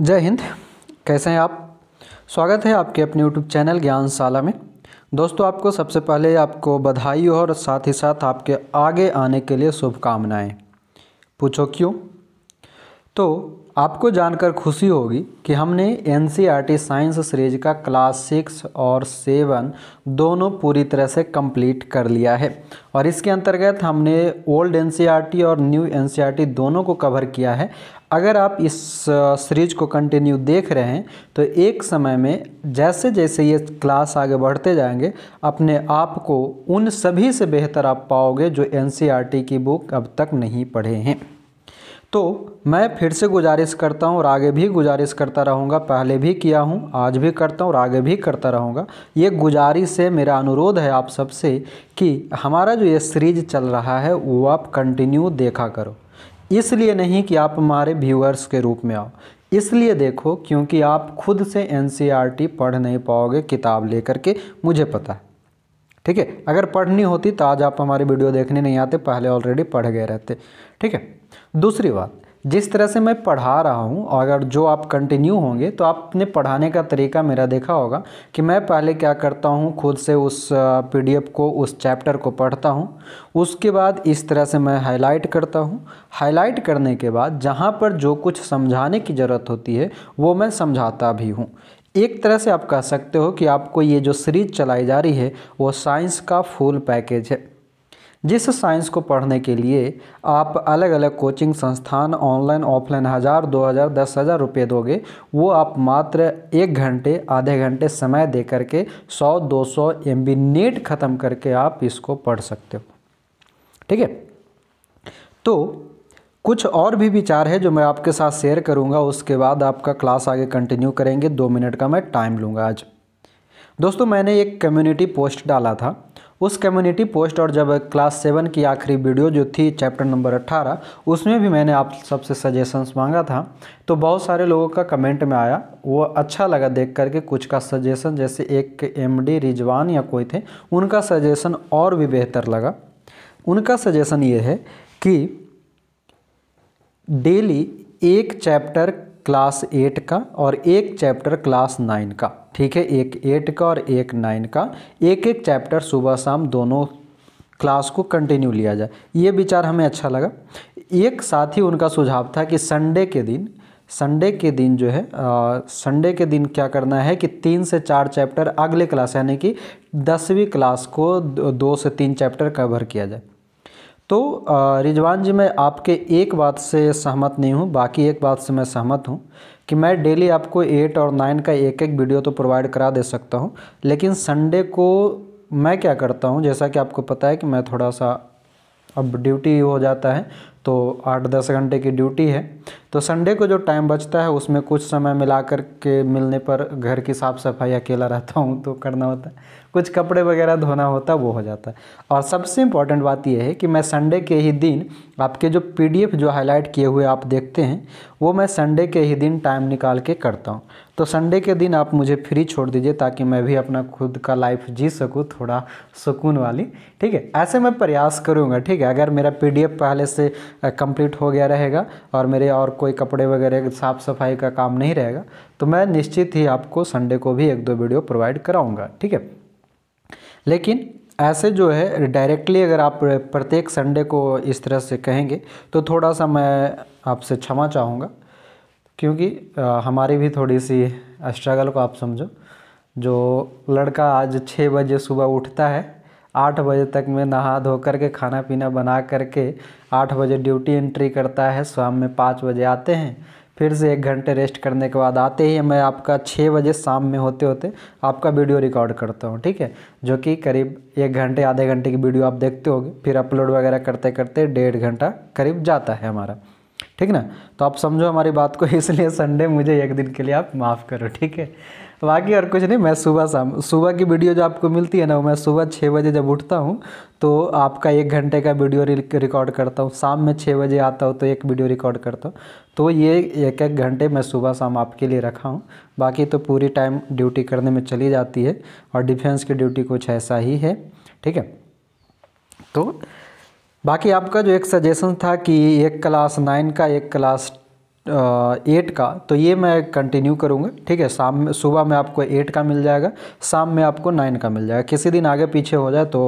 जय हिंद कैसे हैं आप स्वागत है आपके अपने यूट्यूब चैनल ज्ञानशाला में दोस्तों आपको सबसे पहले आपको बधाई और साथ ही साथ आपके आगे आने के लिए शुभकामनाएं पूछो क्यों तो आपको जानकर खुशी होगी कि हमने एन साइंस सीरीज का क्लास सिक्स और सेवन दोनों पूरी तरह से कंप्लीट कर लिया है और इसके अंतर्गत हमने ओल्ड एन e और न्यू एन e दोनों को कवर किया है अगर आप इस सीरीज को कंटिन्यू देख रहे हैं तो एक समय में जैसे जैसे ये क्लास आगे बढ़ते जाएंगे अपने आप को उन सभी से बेहतर आप पाओगे जो एन e की बुक अब तक नहीं पढ़े हैं तो मैं फिर से गुजारिश करता हूँ और आगे भी गुजारिश करता रहूँगा पहले भी किया हूँ आज भी करता हूँ और आगे भी करता रहूँगा ये गुजारिश से मेरा अनुरोध है आप सबसे कि हमारा जो ये सीरीज चल रहा है वो आप कंटिन्यू देखा करो इसलिए नहीं कि आप हमारे व्यूअर्स के रूप में आओ इसलिए देखो क्योंकि आप खुद से एन e पढ़ नहीं पाओगे किताब लेकर के मुझे पता है ठीक है अगर पढ़नी होती तो आज आप हमारी वीडियो देखने नहीं आते पहले ऑलरेडी पढ़ गए रहते ठीक है दूसरी बात जिस तरह से मैं पढ़ा रहा हूँ अगर जो आप कंटिन्यू होंगे तो आपने पढ़ाने का तरीका मेरा देखा होगा कि मैं पहले क्या करता हूँ खुद से उस पीडीएफ को उस चैप्टर को पढ़ता हूँ उसके बाद इस तरह से मैं हाईलाइट करता हूँ हाईलाइट करने के बाद जहाँ पर जो कुछ समझाने की ज़रूरत होती है वो मैं समझाता भी हूँ एक तरह से आप कह सकते हो कि आपको ये जो सीरीज चलाई जा रही है वो साइंस का फुल पैकेज है जिस साइंस को पढ़ने के लिए आप अलग अलग कोचिंग संस्थान ऑनलाइन ऑफलाइन हज़ार दो हज़ार दस हज़ार रुपये दोगे वो आप मात्र एक घंटे आधे घंटे समय दे करके सौ दो सौ एम बी नेट ख़त्म करके आप इसको पढ़ सकते हो ठीक है तो कुछ और भी विचार है जो मैं आपके साथ शेयर करूंगा उसके बाद आपका क्लास आगे कंटिन्यू करेंगे दो मिनट का मैं टाइम लूँगा आज दोस्तों मैंने एक कम्युनिटी पोस्ट डाला था उस कम्युनिटी पोस्ट और जब क्लास सेवन की आखिरी वीडियो जो थी चैप्टर नंबर अट्ठारह उसमें भी मैंने आप सबसे सजेशंस मांगा था तो बहुत सारे लोगों का कमेंट में आया वो अच्छा लगा देख करके कुछ का सजेशन जैसे एक एम रिजवान या कोई थे उनका सजेशन और भी बेहतर लगा उनका सजेशन ये है कि डेली एक चैप्टर क्लास एट का और एक चैप्टर क्लास नाइन का ठीक है एक एट का और एक नाइन का एक एक चैप्टर सुबह शाम दोनों क्लास को कंटिन्यू लिया जाए ये विचार हमें अच्छा लगा एक साथ ही उनका सुझाव था कि संडे के दिन संडे के दिन जो है संडे के दिन क्या करना है कि तीन से चार चैप्टर अगले क्लास यानी कि दसवीं क्लास को दो से तीन चैप्टर कवर किया जाए तो रिजवान जी मैं आपके एक बात से सहमत नहीं हूँ बाकी एक बात से मैं सहमत हूँ कि मैं डेली आपको एट और नाइन का एक एक वीडियो तो प्रोवाइड करा दे सकता हूँ लेकिन संडे को मैं क्या करता हूँ जैसा कि आपको पता है कि मैं थोड़ा सा अब ड्यूटी हो जाता है तो आठ दस घंटे की ड्यूटी है तो संडे को जो टाइम बचता है उसमें कुछ समय मिला कर के मिलने पर घर की साफ़ सफाई अकेला रहता हूँ तो करना होता है कुछ कपड़े वगैरह धोना होता है वो हो जाता है और सबसे इम्पॉर्टेंट बात यह है कि मैं संडे के ही दिन आपके जो पीडीएफ जो हाईलाइट किए हुए आप देखते हैं वो मैं संडे के ही दिन टाइम निकाल के करता हूँ तो संडे के दिन आप मुझे फ्री छोड़ दीजिए ताकि मैं भी अपना खुद का लाइफ जी सकूँ थोड़ा सुकून वाली ठीक है ऐसे मैं प्रयास करूँगा ठीक है अगर मेरा पी पहले से कंप्लीट हो गया रहेगा और मेरे और कोई कपड़े वगैरह साफ़ सफाई का काम नहीं रहेगा तो मैं निश्चित ही आपको संडे को भी एक दो वीडियो प्रोवाइड कराऊँगा ठीक है लेकिन ऐसे जो है डायरेक्टली अगर आप प्रत्येक संडे को इस तरह से कहेंगे तो थोड़ा सा मैं आपसे क्षमा चाहूँगा क्योंकि हमारी भी थोड़ी सी स्ट्रगल को आप समझो जो लड़का आज छः बजे सुबह उठता है आठ बजे तक में नहा धो कर के खाना पीना बना करके आठ बजे ड्यूटी एंट्री करता है शाम में पाँच बजे आते हैं फिर से एक घंटे रेस्ट करने के बाद आते ही मैं आपका छः बजे शाम में होते होते आपका वीडियो रिकॉर्ड करता हूँ ठीक है जो कि करीब एक घंटे आधे घंटे की वीडियो आप देखते होगे फिर अपलोड वगैरह करते करते डेढ़ घंटा करीब जाता है हमारा ठीक ना तो आप समझो हमारी बात को इसलिए संडे मुझे एक दिन के लिए आप माफ़ करो ठीक है बाकी और कुछ नहीं मैं सुबह शाम सुबह की वीडियो जो आपको मिलती है ना वो मैं सुबह छः बजे जब उठता हूँ तो आपका एक घंटे का वीडियो रिकॉर्ड करता हूँ शाम में छः बजे आता हूँ तो एक वीडियो रिकॉर्ड करता हूँ तो ये एक एक घंटे मैं सुबह शाम आपके लिए रखा हूँ बाकी तो पूरी टाइम ड्यूटी करने में चली जाती है और डिफेंस की ड्यूटी कुछ ऐसा ही है ठीक है तो बाकी आपका जो एक सजेशन था कि एक क्लास नाइन का एक क्लास एट का तो ये मैं कंटिन्यू करूँगा ठीक है शाम में सुबह में आपको एट का मिल जाएगा शाम में आपको नाइन का मिल जाएगा किसी दिन आगे पीछे हो जाए तो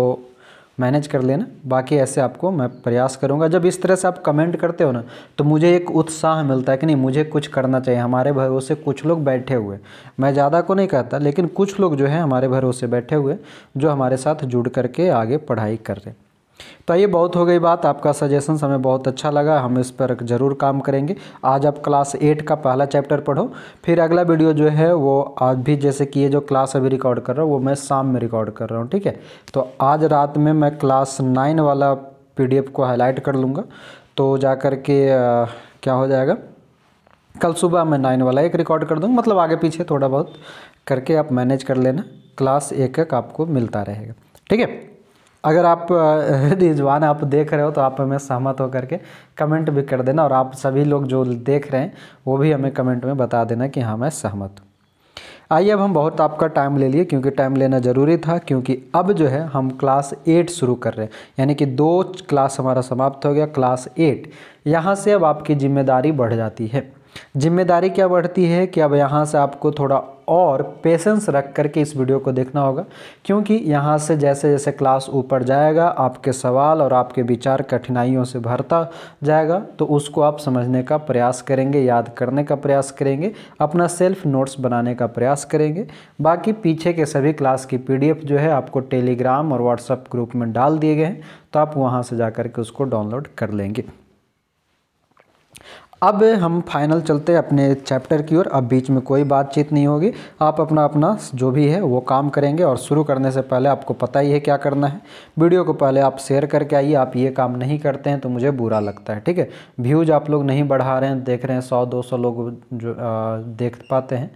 मैनेज कर लेना बाकी ऐसे आपको मैं प्रयास करूँगा जब इस तरह से आप कमेंट करते हो ना तो मुझे एक उत्साह मिलता है कि नहीं मुझे कुछ करना चाहिए हमारे भरोसे कुछ लोग बैठे हुए मैं ज़्यादा को नहीं कहता लेकिन कुछ लोग जो है हमारे भरोसे बैठे हुए जो हमारे साथ जुड़ करके आगे पढ़ाई कर रहे हैं तो ये बहुत हो गई बात आपका सजेशन हमें बहुत अच्छा लगा हम इस पर ज़रूर काम करेंगे आज आप क्लास एट का पहला चैप्टर पढ़ो फिर अगला वीडियो जो है वो आज भी जैसे कि ये जो क्लास अभी रिकॉर्ड कर रहा हूँ वो मैं शाम में रिकॉर्ड कर रहा हूँ ठीक है तो आज रात में मैं क्लास नाइन वाला पी को हाईलाइट कर लूँगा तो जा कर के आ, क्या हो जाएगा कल सुबह मैं नाइन वाला एक रिकॉर्ड कर दूँगा मतलब आगे पीछे थोड़ा बहुत करके आप मैनेज कर लेना क्लास एक एक आपको मिलता रहेगा ठीक है अगर आप रिजवान आप देख रहे हो तो आप हमें सहमत होकर के कमेंट भी कर देना और आप सभी लोग जो देख रहे हैं वो भी हमें कमेंट में बता देना कि हाँ मैं सहमत हूँ आइए अब हम बहुत आपका टाइम ले लिए क्योंकि टाइम लेना ज़रूरी था क्योंकि अब जो है हम क्लास एट शुरू कर रहे हैं यानी कि दो क्लास हमारा समाप्त हो गया क्लास एट यहाँ से अब आपकी जिम्मेदारी बढ़ जाती है जिम्मेदारी क्या बढ़ती है कि अब यहाँ से आपको थोड़ा और पेशेंस रख करके इस वीडियो को देखना होगा क्योंकि यहाँ से जैसे जैसे क्लास ऊपर जाएगा आपके सवाल और आपके विचार कठिनाइयों से भरता जाएगा तो उसको आप समझने का प्रयास करेंगे याद करने का प्रयास करेंगे अपना सेल्फ नोट्स बनाने का प्रयास करेंगे बाकी पीछे के सभी क्लास की पी जो है आपको टेलीग्राम और व्हाट्सएप ग्रुप में डाल दिए गए हैं तो आप वहाँ से जा के उसको डाउनलोड कर लेंगे अब हम फाइनल चलते हैं अपने चैप्टर की ओर अब बीच में कोई बातचीत नहीं होगी आप अपना अपना जो भी है वो काम करेंगे और शुरू करने से पहले आपको पता ही है क्या करना है वीडियो को पहले आप शेयर करके आइए आप ये काम नहीं करते हैं तो मुझे बुरा लगता है ठीक है व्यूज़ आप लोग नहीं बढ़ा रहे हैं देख रहे हैं सौ दो सौ लोग जो आ, देख पाते हैं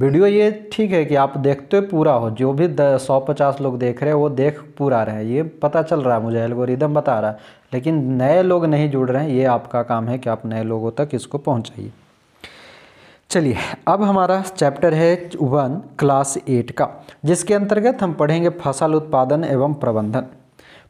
वीडियो ये ठीक है कि आप देखते हो पूरा हो जो भी सौ पचास लोग देख रहे हैं वो देख पूरा रहे हैं ये पता चल रहा है मुझे एल्गोरिदम बता रहा है लेकिन नए लोग नहीं जुड़ रहे हैं ये आपका काम है कि आप नए लोगों तक इसको पहुंचाइए चलिए अब हमारा चैप्टर है वन क्लास एट का जिसके अंतर्गत हम पढ़ेंगे फसल उत्पादन एवं प्रबंधन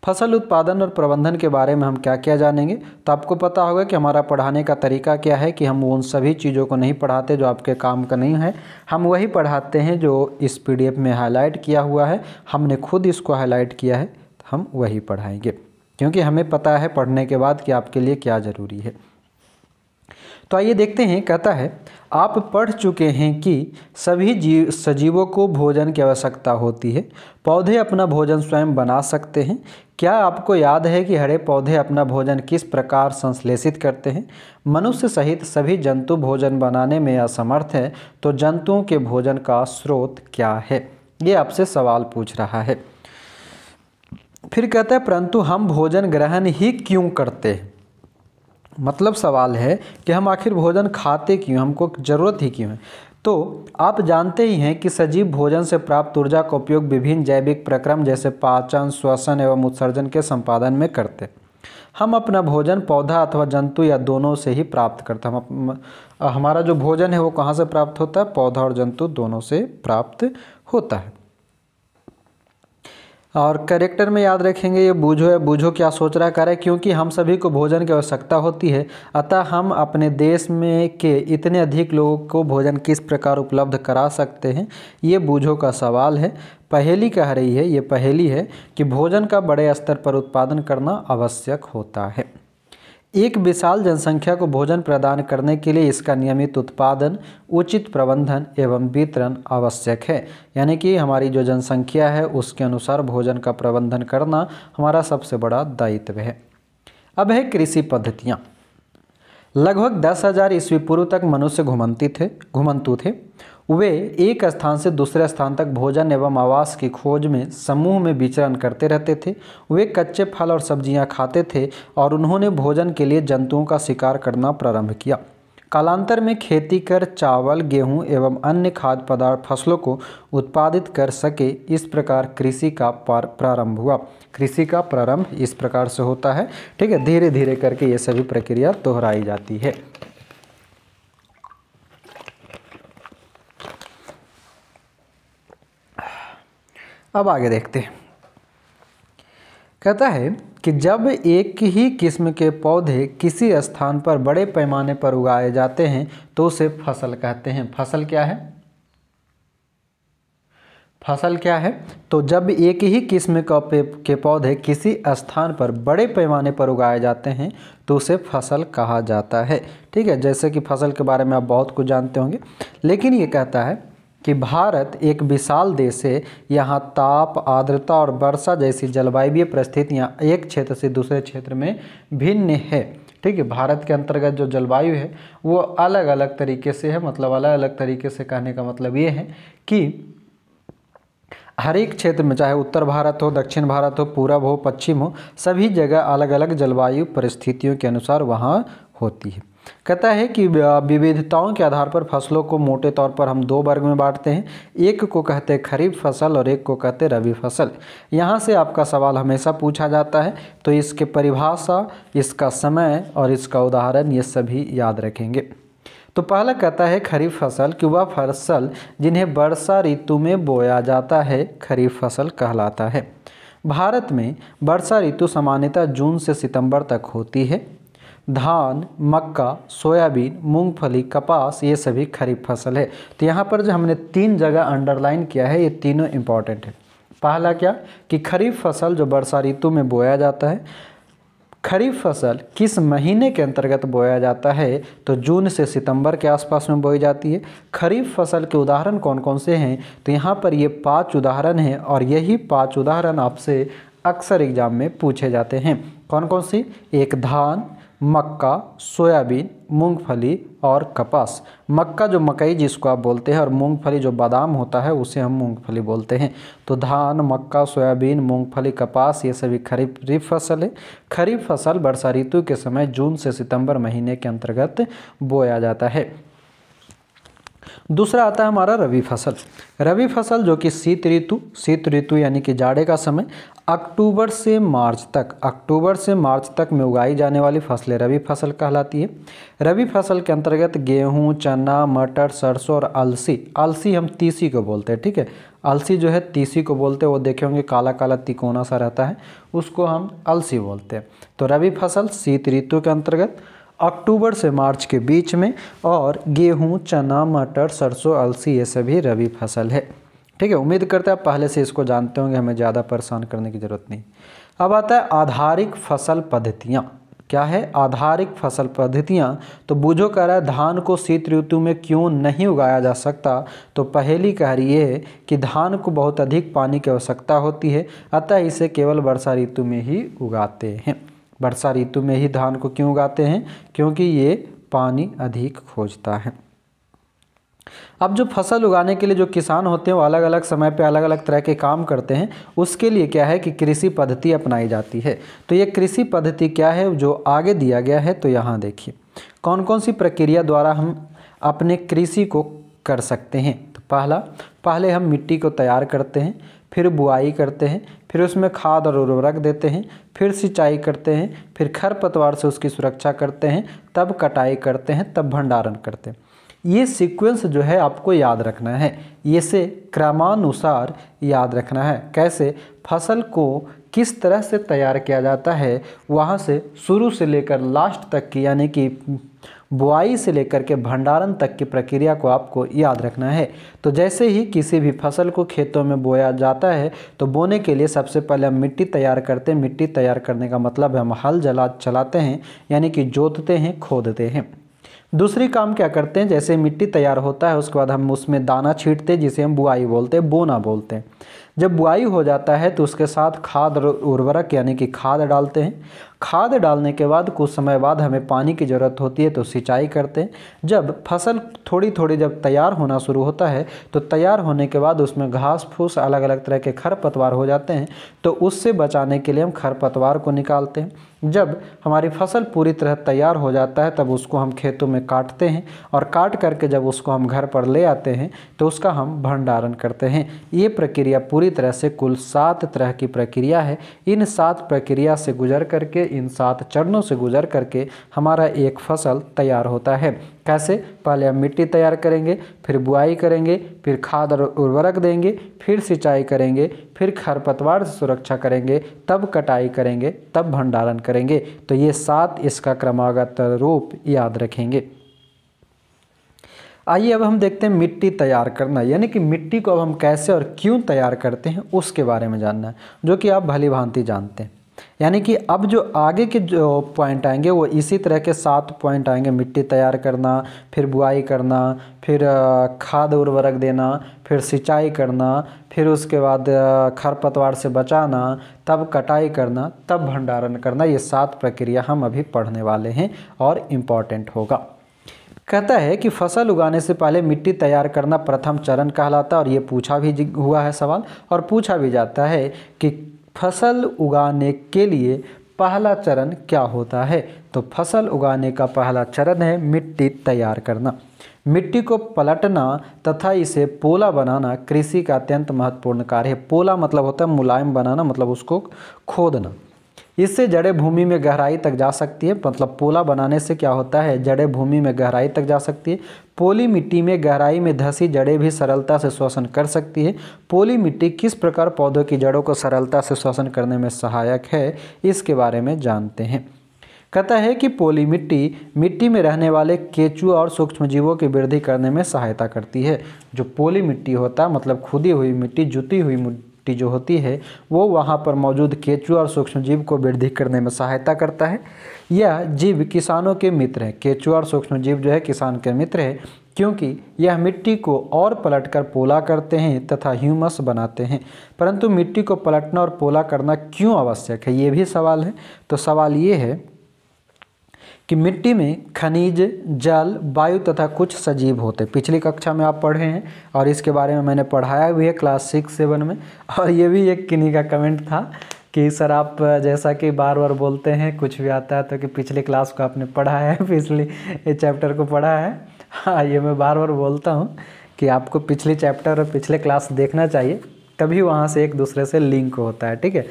फसल उत्पादन और प्रबंधन के बारे में हम क्या क्या जानेंगे तो आपको पता होगा कि हमारा पढ़ाने का तरीका क्या है कि हम उन सभी चीज़ों को नहीं पढ़ाते जो आपके काम का नहीं है हम वही पढ़ाते हैं जो इस पीडीएफ में हाईलाइट किया हुआ है हमने खुद इसको हाईलाइट किया है तो हम वही पढ़ाएंगे क्योंकि हमें पता है पढ़ने के बाद कि आपके लिए क्या ज़रूरी है तो आइए देखते हैं कहता है आप पढ़ चुके हैं कि सभी जीव सजीवों को भोजन की आवश्यकता होती है पौधे अपना भोजन स्वयं बना सकते हैं क्या आपको याद है कि हरे पौधे अपना भोजन किस प्रकार संश्लेषित करते हैं मनुष्य सहित सभी जंतु भोजन बनाने में असमर्थ हैं तो जंतुओं के भोजन का स्रोत क्या है ये आपसे सवाल पूछ रहा है फिर कहता है परंतु हम भोजन ग्रहण ही क्यों करते मतलब सवाल है कि हम आखिर भोजन खाते क्यों हमको ज़रूरत ही क्यों है तो आप जानते ही हैं कि सजीव भोजन से प्राप्त ऊर्जा का उपयोग विभिन्न जैविक प्रक्रम जैसे पाचन श्वसन एवं उत्सर्जन के संपादन में करते हम अपना भोजन पौधा अथवा जंतु या दोनों से ही प्राप्त करते हम हमारा जो भोजन है वो कहाँ से प्राप्त होता है पौधा और जंतु दोनों से प्राप्त होता है और करेक्टर में याद रखेंगे ये बूझो है बूझो क्या सोच रहा करे क्योंकि हम सभी को भोजन की आवश्यकता होती है अतः हम अपने देश में के इतने अधिक लोगों को भोजन किस प्रकार उपलब्ध करा सकते हैं ये बूझो का सवाल है पहेली कह रही है ये पहेली है कि भोजन का बड़े स्तर पर उत्पादन करना आवश्यक होता है एक विशाल जनसंख्या को भोजन प्रदान करने के लिए इसका नियमित उत्पादन उचित प्रबंधन एवं वितरण आवश्यक है यानी कि हमारी जो जनसंख्या है उसके अनुसार भोजन का प्रबंधन करना हमारा सबसे बड़ा दायित्व है अब है कृषि पद्धतियाँ लगभग दस हजार ईस्वी पूर्व तक मनुष्य घुमंती थे घुमंतु थे वे एक स्थान से दूसरे स्थान तक भोजन एवं आवास की खोज में समूह में विचरण करते रहते थे वे कच्चे फल और सब्जियां खाते थे और उन्होंने भोजन के लिए जंतुओं का शिकार करना प्रारंभ किया कालांतर में खेती कर चावल गेहूं एवं अन्य खाद्य पदार्थ फसलों को उत्पादित कर सके इस प्रकार कृषि का प्रारंभ हुआ कृषि का प्रारंभ इस प्रकार से होता है ठीक है धीरे धीरे करके ये सभी प्रक्रिया दोहराई जाती है अब आगे देखते हैं कहता है कि जब एक ही किस्म के पौधे किसी स्थान पर बड़े पैमाने पर उगाए जाते हैं तो उसे फसल कहते हैं फसल क्या है फसल क्या है तो जब एक ही किस्म का के पौधे किसी स्थान पर बड़े पैमाने पर उगाए जाते हैं तो उसे फसल कहा जाता है ठीक है जैसे कि फसल के बारे में आप बहुत कुछ जानते होंगे लेकिन ये कहता है कि भारत एक विशाल देश है यहाँ ताप आर्द्रता और वर्षा जैसी जलवायु परिस्थितियाँ एक क्षेत्र से दूसरे क्षेत्र में भिन्न है ठीक है भारत के अंतर्गत जो जलवायु है वो अलग अलग तरीके से है मतलब अलग अलग तरीके से कहने का मतलब ये है कि हर एक क्षेत्र में चाहे उत्तर भारत हो दक्षिण भारत हो पूरब हो पश्चिम हो सभी जगह अलग अलग जलवायु परिस्थितियों के अनुसार वहाँ होती है कहता है कि विविधताओं के आधार पर फसलों को मोटे तौर पर हम दो वर्ग में बांटते हैं एक को कहते हैं खरीफ फसल और एक को कहते हैं रबी फसल यहाँ से आपका सवाल हमेशा पूछा जाता है तो इसके परिभाषा इसका समय और इसका उदाहरण ये सभी याद रखेंगे तो पहला कहता है खरीफ फसल कि वह फसल जिन्हें वर्षा ऋतु में बोया जाता है खरीफ फसल कहलाता है भारत में वर्षा ऋतु सामान्यतः जून से सितंबर तक होती है धान मक्का सोयाबीन मूंगफली कपास ये सभी खरीफ फसल है तो यहाँ पर जो हमने तीन जगह अंडरलाइन किया है ये तीनों इम्पॉर्टेंट है पहला क्या कि खरीफ फसल जो वर्षा ऋतु में बोया जाता है खरीफ फसल किस महीने के अंतर्गत बोया जाता है तो जून से सितंबर के आसपास में बोई जाती है खरीफ फसल के उदाहरण कौन कौन से हैं तो यहाँ पर ये पांच उदाहरण हैं और यही पांच उदाहरण आपसे अक्सर एग्जाम में पूछे जाते हैं कौन कौन सी एक धान मक्का सोयाबीन मूंगफली और कपास मक्का जो मकई जिसको आप बोलते हैं और मूंगफली जो बादाम होता है उसे हम मूंगफली बोलते हैं तो धान मक्का सोयाबीन मूंगफली कपास ये सभी खरीफ फसल है खरीफ फसल वर्षा ऋतु के समय जून से सितंबर महीने के अंतर्गत बोया जाता है दूसरा आता है हमारा रबी फसल रबी फसल जो कि शीत ऋतु शीत ऋतु यानी कि जाड़े का समय अक्टूबर से मार्च तक अक्टूबर से मार्च तक में उगाई जाने वाली फसलें रबी फसल कहलाती है रबी फसल के अंतर्गत गेहूँ चना मटर सरसों और अलसी अलसी हम तीसी को बोलते हैं ठीक है अलसी जो है तीसी को बोलते हैं वो देखे होंगे काला काला तिकोना सा रहता है उसको हम अलसी बोलते हैं तो रबी फसल शीत ऋतु के अंतर्गत अक्टूबर से मार्च के बीच में और गेहूँ चना मटर सरसों अलसी ये सभी रबी फसल है ठीक है उम्मीद करते हैं आप पहले से इसको जानते होंगे हमें ज़्यादा परेशान करने की ज़रूरत नहीं अब आता है आधारिक फसल पद्धतियाँ क्या है आधारिक फसल पद्धतियाँ तो बूझो कह रहा है धान को शीत ऋतु में क्यों नहीं उगाया जा सकता तो पहली कह रही है कि धान को बहुत अधिक पानी की आवश्यकता होती है अतः इसे केवल वर्षा ऋतु में ही उगाते हैं वर्षा ऋतु में ही धान को क्यों उगाते हैं क्योंकि ये पानी अधिक खोजता है अब जो फसल उगाने के लिए जो किसान होते हैं वो अलग अलग समय पे अलग अलग तरह के काम करते हैं उसके लिए क्या है कि कृषि पद्धति अपनाई जाती है तो ये कृषि पद्धति क्या है जो आगे दिया गया है तो यहाँ देखिए कौन कौन सी प्रक्रिया द्वारा हम अपने कृषि को कर सकते हैं तो पहला पहले हम मिट्टी को तैयार करते हैं फिर बुआई करते हैं फिर उसमें खाद और उर्वरक देते हैं फिर सिंचाई करते हैं फिर खरपतवार से उसकी सुरक्षा करते हैं तब कटाई करते हैं तब भंडारण करते हैं ये सीक्वेंस जो है आपको याद रखना है ये से क्रमानुसार याद रखना है कैसे फसल को किस तरह से तैयार किया जाता है वहाँ से शुरू से लेकर लास्ट तक की यानी कि बुआई से लेकर के भंडारण तक की प्रक्रिया को आपको याद रखना है तो जैसे ही किसी भी फसल को खेतों में बोया जाता है तो बोने के लिए सबसे पहले हम मिट्टी तैयार करते हैं मिट्टी तैयार करने का मतलब है हम हल जला चलाते हैं यानी कि जोतते हैं खोदते हैं दूसरी काम क्या करते हैं जैसे मिट्टी तैयार होता है उसके बाद हम उसमें दाना छींटते हैं जिसे हम बुआई बोलते हैं बोना बोलते हैं जब बुआई हो जाता है तो उसके साथ खाद और उर्वरक यानी कि खाद डालते हैं खाद डालने के बाद कुछ समय बाद हमें पानी की ज़रूरत होती है तो सिंचाई करते हैं जब फसल थोड़ी थोड़ी जब तैयार होना शुरू होता है तो तैयार होने के बाद उसमें घास फूस अलग अलग तरह के खरपतवार हो जाते हैं तो उससे बचाने के लिए हम खरपतवार को निकालते हैं जब हमारी फसल पूरी तरह तैयार हो जाता है तब उसको हम खेतों में काटते हैं और काट करके जब उसको हम घर पर ले आते हैं तो उसका हम भंडारण करते हैं ये प्रक्रिया पूरी तरह से कुल सात तरह की प्रक्रिया है इन सात प्रक्रिया से गुजर करके इन सात चरणों से गुजर करके हमारा एक फसल तैयार होता है कैसे पहले हम मिट्टी तैयार करेंगे फिर बुआई करेंगे फिर खाद और उर्वरक देंगे फिर सिंचाई करेंगे फिर खरपतवार से सुरक्षा करेंगे तब कटाई करेंगे तब भंडारण करेंगे तो ये सात इसका क्रमागत रूप याद रखेंगे आइए अब हम देखते हैं मिट्टी तैयार करना यानी कि मिट्टी को अब हम कैसे और क्यों तैयार करते हैं उसके बारे में जानना है जो कि आप भली भांति जानते हैं यानी कि अब जो आगे के जो पॉइंट आएंगे वो इसी तरह के सात पॉइंट आएंगे मिट्टी तैयार करना फिर बुआई करना फिर खाद उर्वरक देना फिर सिंचाई करना फिर उसके बाद खरपतवार से बचाना तब कटाई करना तब भंडारण करना ये सात प्रक्रिया हम अभी पढ़ने वाले हैं और इम्पॉर्टेंट होगा कहता है कि फसल उगाने से पहले मिट्टी तैयार करना प्रथम चरण कहलाता है और ये पूछा भी हुआ है सवाल और पूछा भी जाता है कि फसल उगाने के लिए पहला चरण क्या होता है तो फसल उगाने का पहला चरण है मिट्टी तैयार करना मिट्टी को पलटना तथा इसे पोला बनाना कृषि का अत्यंत महत्वपूर्ण कार्य है पोला मतलब होता है मुलायम बनाना मतलब उसको खोदना इससे जड़े भूमि में गहराई तक जा सकती है मतलब पोला बनाने से क्या होता है जड़े भूमि में गहराई तक जा सकती है पोली मिट्टी में गहराई में धसी जड़ें भी सरलता से श्वसन कर सकती है पोली मिट्टी किस प्रकार पौधों की जड़ों को सरलता से श्वसन करने में सहायक है इसके बारे में जानते हैं कहता है कि पोली मिट्टी मिट्टी में रहने वाले केचुआ और सूक्ष्म जीवों की वृद्धि करने में सहायता करती है जो पोली मिट्टी होता है मतलब खुदी हुई मिट्टी जुती हुई शक्ति जो होती है वो वहाँ पर मौजूद केचुआ और सूक्ष्म जीव को वृद्धि करने में सहायता करता है यह जीव किसानों के मित्र हैं केचुआ और सूक्ष्म जीव जो है किसान के मित्र है क्योंकि यह मिट्टी को और पलटकर पोला करते हैं तथा ह्यूमस बनाते हैं परंतु मिट्टी को पलटना और पोला करना क्यों आवश्यक है ये भी सवाल है तो सवाल ये है कि मिट्टी में खनिज जल वायु तथा कुछ सजीव होते पिछली कक्षा में आप पढ़े हैं और इसके बारे में मैंने पढ़ाया भी है क्लास सिक्स सेवन में और ये भी एक किन्हीं का कमेंट था कि सर आप जैसा कि बार बार बोलते हैं कुछ भी आता है तो कि पिछली क्लास को आपने पढ़ा है पिछली चैप्टर को पढ़ा है हाँ ये मैं बार बार बोलता हूँ कि आपको पिछले चैप्टर और पिछले क्लास देखना चाहिए तभी वहाँ से एक दूसरे से लिंक होता है ठीक है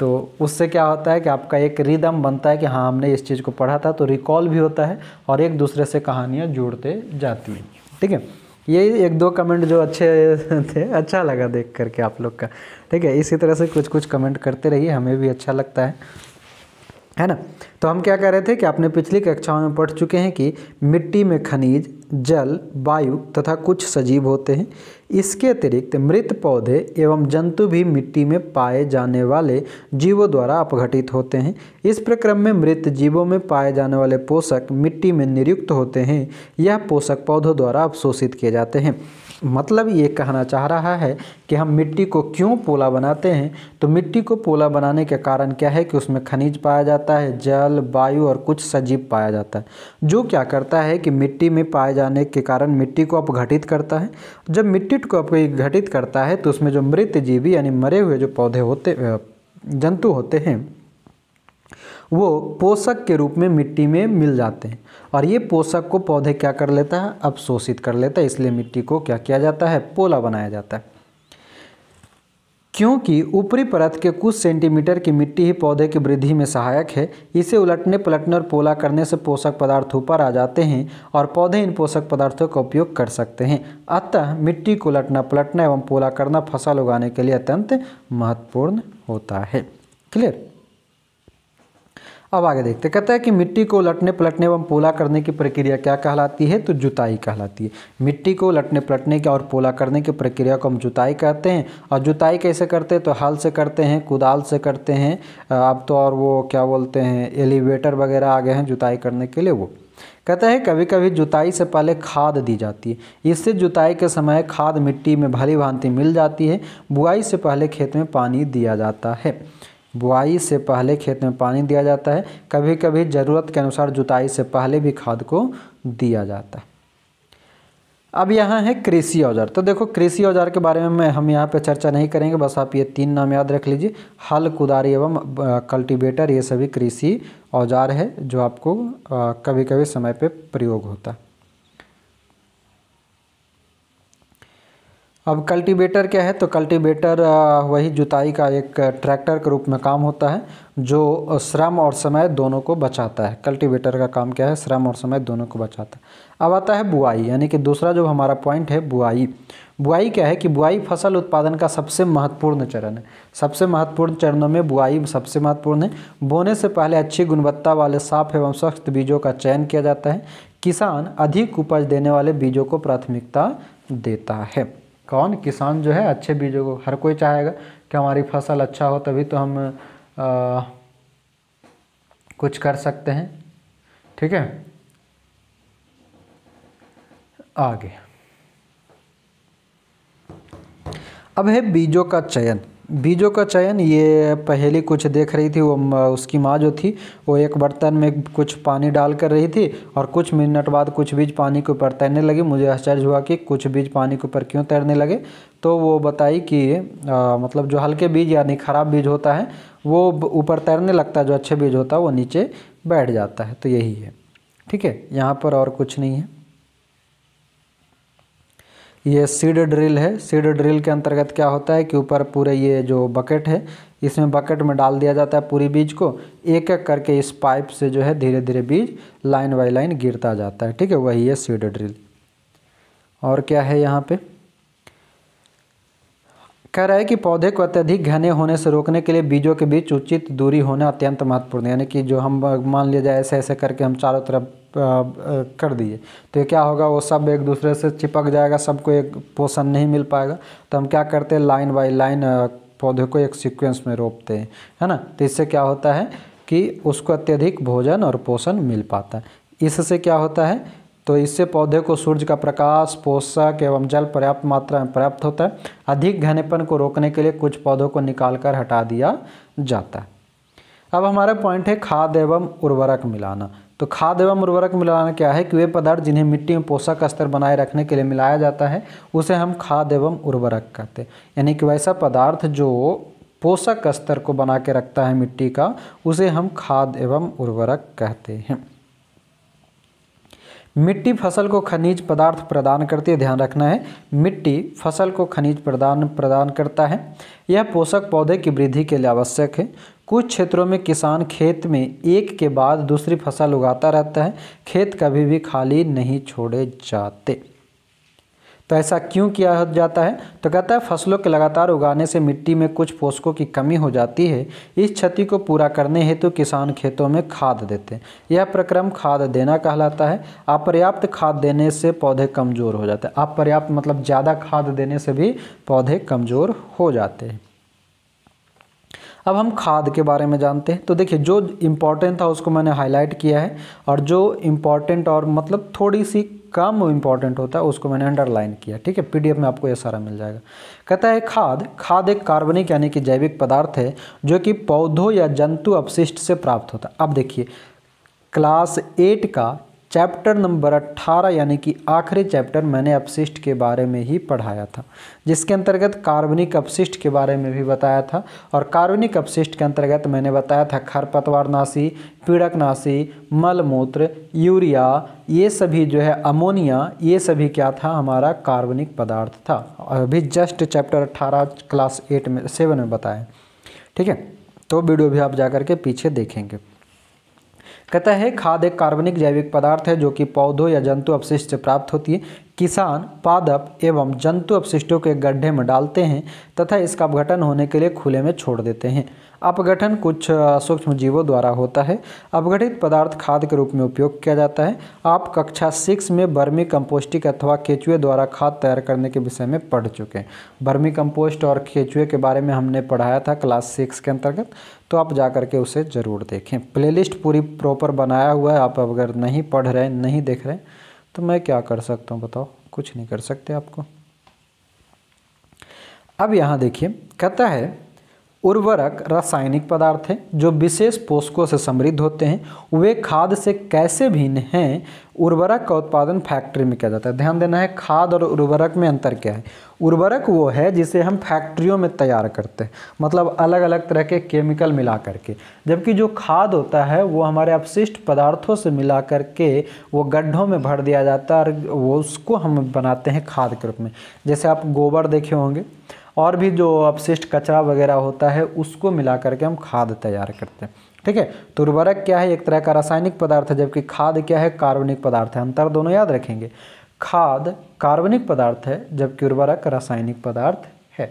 तो उससे क्या होता है कि आपका एक रिदम बनता है कि हाँ हमने इस चीज़ को पढ़ा था तो रिकॉल भी होता है और एक दूसरे से कहानियाँ जोड़ते जाती हैं ठीक है ये एक दो कमेंट जो अच्छे थे अच्छा लगा देख करके आप लोग का ठीक है इसी तरह से कुछ कुछ कमेंट करते रहिए हमें भी अच्छा लगता है है ना तो हम क्या कह रहे थे कि आपने पिछली कक्षाओं में पढ़ चुके हैं कि मिट्टी में खनिज जल वायु तथा कुछ सजीव होते हैं इसके अतिरिक्त मृत पौधे एवं जंतु भी मिट्टी में पाए जाने वाले जीवों द्वारा अपघटित होते हैं इस प्रक्रम में मृत जीवों में पाए जाने वाले पोषक मिट्टी में निर्युक्त होते हैं यह पोषक पौधों द्वारा अवशोषित किए जाते हैं मतलब ये कहना चाह रहा है कि हम मिट्टी को क्यों पोला बनाते हैं तो मिट्टी को पोला बनाने के कारण क्या है कि उसमें खनिज पाया जाता है जल वायु और कुछ सजीव पाया जाता है जो क्या करता है कि मिट्टी में पाए जाने के कारण मिट्टी को अपघटित करता है जब मिट्टी कीट को आपको घटित करता है तो उसमें जो मृत जीवी यानी मरे हुए जो पौधे होते जंतु होते हैं वो पोषक के रूप में मिट्टी में मिल जाते हैं और ये पोषक को पौधे क्या कर लेता है अब शोषित कर लेता है इसलिए मिट्टी को क्या किया जाता है पोला बनाया जाता है क्योंकि ऊपरी परत के कुछ सेंटीमीटर की मिट्टी ही पौधे की वृद्धि में सहायक है इसे उलटने पलटने और पोला करने से पोषक पदार्थ ऊपर आ जाते हैं और पौधे इन पोषक पदार्थों का उपयोग कर सकते हैं अतः मिट्टी को उलटना पलटना एवं पोला करना फसल उगाने के लिए अत्यंत महत्वपूर्ण होता है क्लियर अब आगे देखते कहता है कि मिट्टी को लटने पलटने एवं पोला करने की प्रक्रिया क्या कहलाती है तो जुताई कहलाती है मिट्टी को लटने पलटने की और पोला करने की प्रक्रिया को हम जुताई कहते हैं और जुताई कैसे करते हैं तो हल से करते हैं कुदाल से करते हैं अब तो और वो क्या बोलते हैं एलिवेटर वगैरह आ गए हैं जुताई करने के लिए वो कहता है कभी कभी जुताई से पहले खाद दी जाती है इससे जुताई के समय खाद मिट्टी में भली भांति मिल जाती है बुआई से पहले खेत में पानी दिया जाता है बुआई से पहले खेत में पानी दिया जाता है कभी कभी ज़रूरत के अनुसार जुताई से पहले भी खाद को दिया जाता है अब यहाँ है कृषि औजार तो देखो कृषि औजार के बारे में हम यहाँ पर चर्चा नहीं करेंगे बस आप ये तीन नाम याद रख लीजिए हल कुदारी एवं कल्टीवेटर ये सभी कृषि औजार है जो आपको कभी कभी समय पर प्रयोग होता है अब कल्टीवेटर क्या है तो कल्टीवेटर वही जुताई का एक ट्रैक्टर के रूप में काम होता है जो श्रम और समय दोनों को बचाता है कल्टीवेटर का काम क्या है श्रम और समय दोनों को बचाता है अब आता है बुआई यानी कि दूसरा जो हमारा पॉइंट है बुआई बुआई क्या है कि बुआई फसल उत्पादन का सबसे महत्वपूर्ण चरण है सबसे महत्वपूर्ण चरणों में बुआई सबसे महत्वपूर्ण है बोने से पहले अच्छी गुणवत्ता वाले साफ एवं स्वस्थ बीजों का चयन किया जाता है किसान अधिक उपज देने वाले बीजों को प्राथमिकता देता है कौन किसान जो है अच्छे बीजों को हर कोई चाहेगा कि हमारी फसल अच्छा हो तभी तो हम आ, कुछ कर सकते हैं ठीक है आगे अब है बीजों का चयन बीजों का चयन ये पहले कुछ देख रही थी वो उसकी माँ जो थी वो एक बर्तन में कुछ पानी डाल कर रही थी और कुछ मिनट बाद कुछ बीज पानी के ऊपर तैरने लगे मुझे आश्चर्य हुआ कि कुछ बीज पानी के ऊपर क्यों तैरने लगे तो वो बताई कि आ, मतलब जो हल्के बीज यानी ख़राब बीज होता है वो ऊपर तैरने लगता है जो अच्छे बीज होता है वो नीचे बैठ जाता है तो यही है ठीक है यहाँ पर और कुछ नहीं है ये सीड ड्रिल है सीड ड्रिल के अंतर्गत क्या होता है कि ऊपर पूरे ये जो बकेट है इसमें बकेट में डाल दिया जाता है पूरी बीज को एक एक करके इस पाइप से जो है धीरे धीरे बीज लाइन बाई लाइन गिरता जाता है ठीक है वही है सीड ड्रिल और क्या है यहाँ पे कह रहा है कि पौधे को अत्यधिक घने होने से रोकने के लिए बीजों के बीच उचित दूरी होना अत्यंत महत्वपूर्ण है यानी कि जो हम मान लिया जाए ऐसे ऐसे करके हम चारों तरफ कर दिए तो क्या होगा वो सब एक दूसरे से चिपक जाएगा सबको एक पोषण नहीं मिल पाएगा तो हम क्या करते हैं लाइन बाई लाइन पौधे को एक सिक्वेंस में रोपते हैं है ना तो इससे क्या होता है कि उसको अत्यधिक भोजन और पोषण मिल पाता है इससे क्या होता है तो इससे पौधे को सूर्य का प्रकाश पोषक एवं जल पर्याप्त मात्रा में पर्याप्त होता है अधिक घनेपन को रोकने के लिए कुछ पौधों को निकाल कर हटा दिया जाता है अब हमारा पॉइंट है खाद एवं उर्वरक मिलाना तो खाद एवं उर्वरक मिलाना क्या है कि वे पदार्थ जिन्हें मिट्टी में पोषक स्तर बनाए रखने के लिए मिलाया जाता है उसे हम खाद एवं उर्वरक कहते हैं यानी कि वैसा पदार्थ जो पोषक स्तर को बना के रखता है मिट्टी का उसे हम खाद एवं उर्वरक कहते हैं मिट्टी फसल को खनिज पदार्थ प्रदान करती है ध्यान रखना है मिट्टी फसल को खनिज प्रदान प्रदान करता है यह पोषक पौधे की वृद्धि के लिए आवश्यक है कुछ क्षेत्रों में किसान खेत में एक के बाद दूसरी फसल उगाता रहता है खेत कभी भी खाली नहीं छोड़े जाते तो ऐसा क्यों किया जाता है तो कहता है फसलों के लगातार उगाने से मिट्टी में कुछ पोषकों की कमी हो जाती है इस क्षति को पूरा करने हेतु तो किसान खेतों में खाद देते हैं यह प्रक्रम खाद देना कहलाता है अपर्याप्त खाद देने से पौधे कमज़ोर हो जाते हैं अपर्याप्त मतलब ज़्यादा खाद देने से भी पौधे कमज़ोर हो जाते हैं अब हम खाद के बारे में जानते हैं तो देखिए जो इम्पॉर्टेंट था उसको मैंने हाईलाइट किया है और जो इम्पॉर्टेंट और मतलब थोड़ी सी कम इंपॉर्टेंट होता है उसको मैंने अंडरलाइन किया ठीक है पीडीएफ में आपको यह सारा मिल जाएगा कहता है खाद खाद एक कार्बनिक यानी कि जैविक पदार्थ है जो कि पौधों या जंतु अपशिष्ट से प्राप्त होता है अब देखिए क्लास एट का चैप्टर नंबर 18 यानी कि आखिरी चैप्टर मैंने अपशिष्ट के बारे में ही पढ़ाया था जिसके अंतर्गत कार्बनिक अपशिष्ट के बारे में भी बताया था और कार्बनिक अपशिष्ट के अंतर्गत मैंने बताया था खरपतवारनाशी पीड़कनाशी मलमूत्र यूरिया ये सभी जो है अमोनिया ये सभी क्या था हमारा कार्बनिक पदार्थ था अभी जस्ट चैप्टर अट्ठारह क्लास एट में सेवन में बताया ठीक है तो वीडियो भी आप जा के पीछे देखेंगे कहता है खाद एक कार्बनिक जैविक पदार्थ है जो कि पौधों या जंतु अपशिष्ट से प्राप्त होती है किसान पादप एवं जंतु अपशिष्टों के गड्ढे में डालते हैं तथा इसका अपघटन होने के लिए खुले में छोड़ देते हैं अपघटन कुछ सूक्ष्म जीवों द्वारा होता है अपघटित पदार्थ खाद के रूप में उपयोग किया जाता है आप कक्षा सिक्स में बर्मी कंपोस्टिक अथवा केचुए द्वारा खाद तैयार करने के विषय में पढ़ चुके हैं बर्मी कंपोस्ट और केचुए के बारे में हमने पढ़ाया था क्लास सिक्स के अंतर्गत तो आप जा कर के उसे ज़रूर देखें प्लेलिस्ट पूरी प्रॉपर बनाया हुआ है आप अगर नहीं पढ़ रहे नहीं देख रहे तो मैं क्या कर सकता हूँ बताओ कुछ नहीं कर सकते आपको अब यहाँ देखिए कहता है उर्वरक रासायनिक पदार्थ हैं जो विशेष पोषकों से समृद्ध होते हैं वे खाद से कैसे भिन्न हैं उर्वरक का उत्पादन फैक्ट्री में किया जाता है ध्यान देना है खाद और उर्वरक में अंतर क्या है उर्वरक वो है जिसे हम फैक्ट्रियों में तैयार करते हैं मतलब अलग अलग तरह के केमिकल मिला करके जबकि जो खाद होता है वो हमारे अपशिष्ट पदार्थों से मिला करके वो गड्ढों में भर दिया जाता है और वो उसको हम बनाते हैं खाद के रूप में जैसे आप गोबर देखे होंगे और भी जो अपशिष्ट कचरा वगैरह होता है उसको मिला करके हम खाद तैयार करते हैं ठीक है तो उर्वरक क्या है एक तरह का रासायनिक पदार्थ है जबकि खाद क्या है कार्बनिक पदार्थ है अंतर दोनों याद रखेंगे खाद कार्बनिक पदार्थ है जबकि उर्वरक रासायनिक पदार्थ है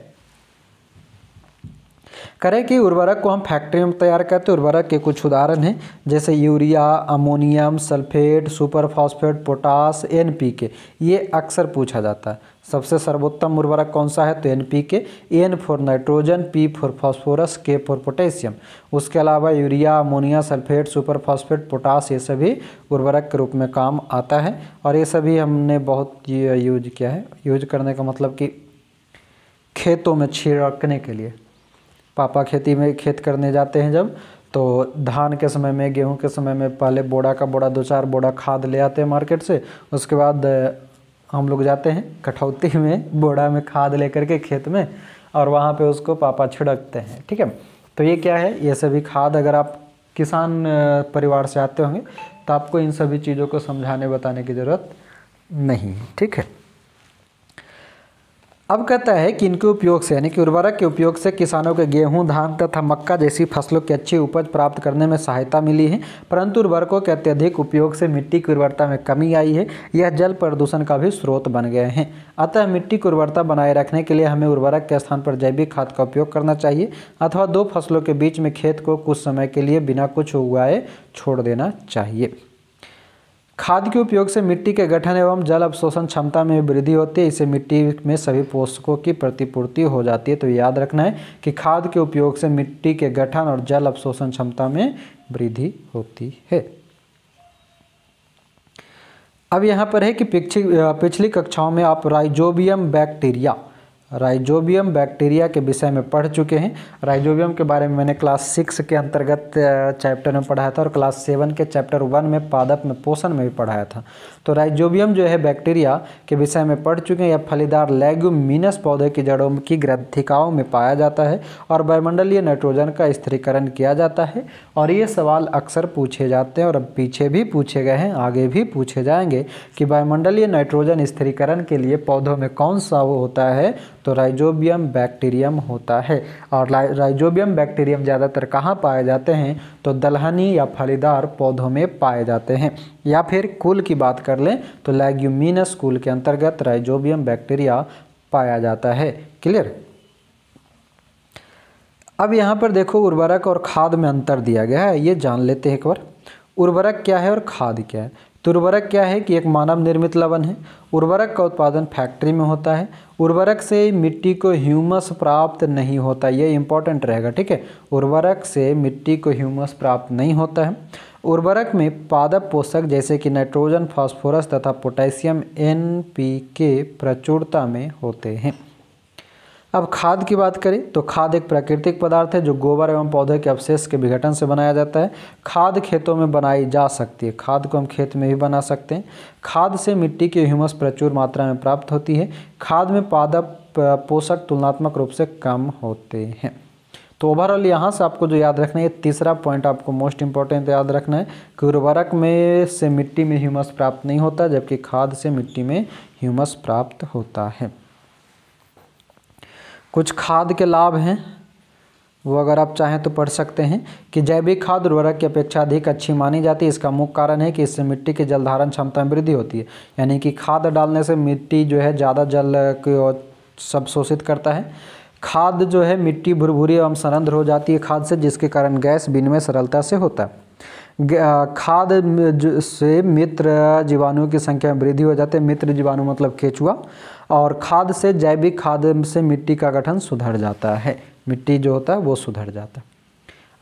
करें कि उर्वरक को हम फैक्ट्री में तैयार करते हैं उर्वरक के कुछ उदाहरण हैं जैसे urea ammonium sulphate superphosphate potash NPK ये अक्सर पूछा जाता है सबसे सर्वोत्तम उर्वरक कौन सा है तो N P K N for nitrogen P for phosphorus K for potassium उसके अलावा urea ammonia sulphate superphosphate potash ये सभी उर्वरक के रूप में काम आता है और ये सभी हमने बहुत यूज किया है यूज करने का मतलब कि खेतों में छिड़कने के लिए पापा खेती में खेत करने जाते हैं जब तो धान के समय में गेहूं के समय में पहले बोड़ा का बोड़ा दो चार बोड़ा खाद ले आते हैं मार्केट से उसके बाद हम लोग जाते हैं कठौती में बोड़ा में खाद लेकर के खेत में और वहाँ पे उसको पापा छिड़कते हैं ठीक है तो ये क्या है ये सभी खाद अगर आप किसान परिवार से आते होंगे तो आपको इन सभी चीज़ों को समझाने बताने की ज़रूरत नहीं है ठीक है अब कहता है कि इनके उपयोग से यानी कि उर्वरक के उपयोग से किसानों के गेहूं धान तथा मक्का जैसी फसलों की अच्छी उपज प्राप्त करने में सहायता मिली है परंतु उर्वरकों के अत्यधिक उपयोग से मिट्टी की उर्वरता में कमी आई है यह जल प्रदूषण का भी स्रोत बन गए हैं अतः मिट्टी की उर्वरता बनाए रखने के लिए हमें उर्वरक के स्थान पर जैविक खाद का उपयोग करना चाहिए अथवा दो फसलों के बीच में खेत को कुछ समय के लिए बिना कुछ उगाए छोड़ देना चाहिए खाद के उपयोग से मिट्टी के गठन एवं जल अवशोषण क्षमता में वृद्धि होती है इससे मिट्टी में सभी पोषकों की प्रतिपूर्ति हो जाती है तो याद रखना है कि खाद के उपयोग से मिट्टी के गठन और जल अवशोषण क्षमता में वृद्धि होती है अब यहाँ पर है कि पिछली पिछली कक्षाओं में आप राइजोबियम बैक्टीरिया राइजोबियम बैक्टीरिया के विषय में पढ़ चुके हैं राइजोबियम के बारे में मैंने क्लास सिक्स के अंतर्गत चैप्टर में पढ़ाया था और क्लास सेवन के चैप्टर वन में पादप में पोषण में भी पढ़ाया था तो राइजोबियम जो है बैक्टीरिया के विषय में पढ़ चुके हैं यह फलीदार लेग्यूमिनस पौधे की जड़ों की ग्रंथिकाओं में पाया जाता है और वायुमंडलीय नाइट्रोजन का स्थिरीकरण किया जाता है और ये सवाल अक्सर पूछे जाते हैं और अब पीछे भी पूछे गए हैं आगे भी पूछे जाएंगे कि वायुमंडलीय नाइट्रोजन स्थिरीकरण के लिए पौधों में कौन सा वो होता है तो राइजोबियम बैक्टीरियम होता है और राइजोबियम बैक्टीरियम ज़्यादातर कहाँ पाए जाते हैं तो दलहनी या फलीदार पौधों में पाए जाते हैं या फिर कुल की बात कर कर लें तो लैग्यूमिनस कुल के अंतर्गत राइजोबियम बैक्टीरिया पाया जाता है क्लियर अब यहाँ पर देखो उर्वरक और खाद में अंतर दिया गया है ये जान लेते हैं एक बार उर्वरक क्या है और खाद क्या है तो उर्वरक क्या है कि एक मानव निर्मित लवण है उर्वरक का उत्पादन फैक्ट्री में होता है उर्वरक से मिट्टी को ह्यूमस प्राप्त नहीं होता ये इंपॉर्टेंट रहेगा ठीक है उर्वरक से मिट्टी को ह्यूमस प्राप्त नहीं होता है उर्वरक में पादप पोषक जैसे कि नाइट्रोजन फास्फोरस तथा पोटेशियम एन के प्रचुरता में होते हैं अब खाद की बात करें तो खाद एक प्राकृतिक पदार्थ है जो गोबर एवं पौधे के अवशेष के विघटन से बनाया जाता है खाद खेतों में बनाई जा सकती है खाद को हम खेत में भी बना सकते हैं खाद से मिट्टी की ह्यूमस प्रचुर मात्रा में प्राप्त होती है खाद में पादप पोषक तुलनात्मक रूप से कम होते हैं तो ओवरऑल यहाँ से आपको जो याद रखना है तीसरा पॉइंट आपको मोस्ट इंपॉर्टेंट याद रखना है कि उर्वरक में से मिट्टी में ह्यूमस प्राप्त नहीं होता जबकि खाद से मिट्टी में ह्यूमस प्राप्त होता है कुछ खाद के लाभ हैं वो अगर आप चाहें तो पढ़ सकते हैं कि जैविक खाद उर्वरक की अपेक्षा अधिक अच्छी मानी जाती है इसका मुख्य कारण है कि इससे मिट्टी की जल धारण क्षमता में वृद्धि होती है यानी कि खाद डालने से मिट्टी जो है ज़्यादा जल को सब शोषित करता है खाद जो है मिट्टी भुरभुरी एवं सरंध्र हो जाती है खाद से जिसके कारण गैस विनिमय सरलता से होता है खाद से मित्र जीवाणुओं की संख्या में वृद्धि हो जाती है मित्र जीवाणु मतलब केचुआ और खाद से जैविक खाद से मिट्टी का गठन सुधर जाता है मिट्टी जो होता है वो सुधर जाता है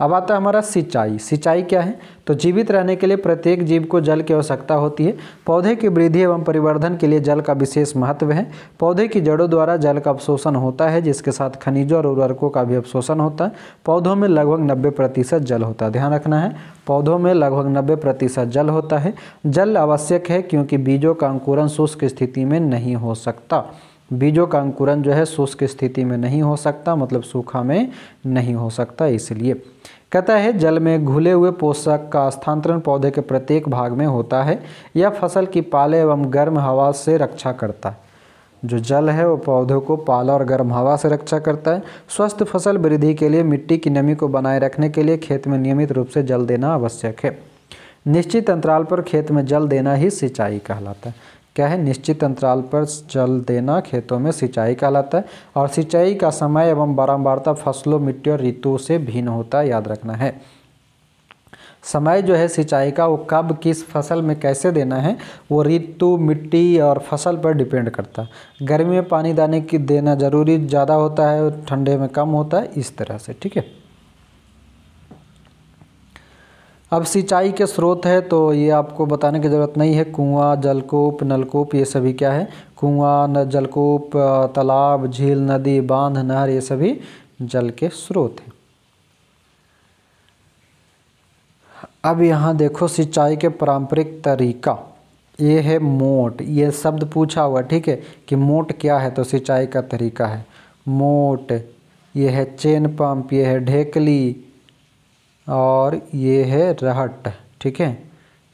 अब आता है हमारा सिंचाई सिंचाई क्या है तो जीवित रहने के लिए प्रत्येक जीव को जल की आवश्यकता होती है पौधे की वृद्धि एवं परिवर्धन के लिए जल का विशेष महत्व है पौधे की जड़ों द्वारा जल का अवशोषण होता है जिसके साथ खनिजों और उर्वरकों का भी अवशोषण होता है पौधों में लगभग नब्बे प्रतिशत जल होता है ध्यान रखना है पौधों में लगभग नब्बे प्रतिशत जल होता है जल आवश्यक है क्योंकि बीजों का अंकुरन शुष्क स्थिति में नहीं हो सकता बीजों का अंकुरन जो है शुष्क स्थिति में नहीं हो सकता मतलब सूखा में नहीं हो सकता इसलिए कहता है जल में घुले हुए पोषक का स्थानांतरण पौधे के प्रत्येक भाग में होता है यह फसल की पाले एवं गर्म हवा से रक्षा करता है जो जल है वो पौधों को पाला और गर्म हवा से रक्षा करता है स्वस्थ फसल वृद्धि के लिए मिट्टी की नमी को बनाए रखने के लिए खेत में नियमित रूप से जल देना आवश्यक है निश्चित अंतराल पर खेत में जल देना ही सिंचाई कहलाता है क्या है निश्चित अंतराल पर जल देना खेतों में सिंचाई कहलाता है और सिंचाई का समय एवं बारंबारता फसलों मिट्टी और ऋतु से भिन्न होता है याद रखना है समय जो है सिंचाई का वो कब किस फसल में कैसे देना है वो ऋतु मिट्टी और फसल पर डिपेंड करता है गर्मी में पानी दाने की देना ज़रूरी ज़्यादा होता है ठंडे में कम होता है इस तरह से ठीक है अब सिंचाई के स्रोत है तो ये आपको बताने की ज़रूरत नहीं है कुआं जलकूप नलकूप ये सभी क्या है कुआं जलकूप तालाब झील नदी बांध नहर ये सभी जल के स्रोत हैं अब यहाँ देखो सिंचाई के पारंपरिक तरीका ये है मोट ये शब्द पूछा हुआ ठीक है कि मोट क्या है तो सिंचाई का तरीका है मोट ये है चेन पंप ये है ढेकली और ये है रहट ठीक है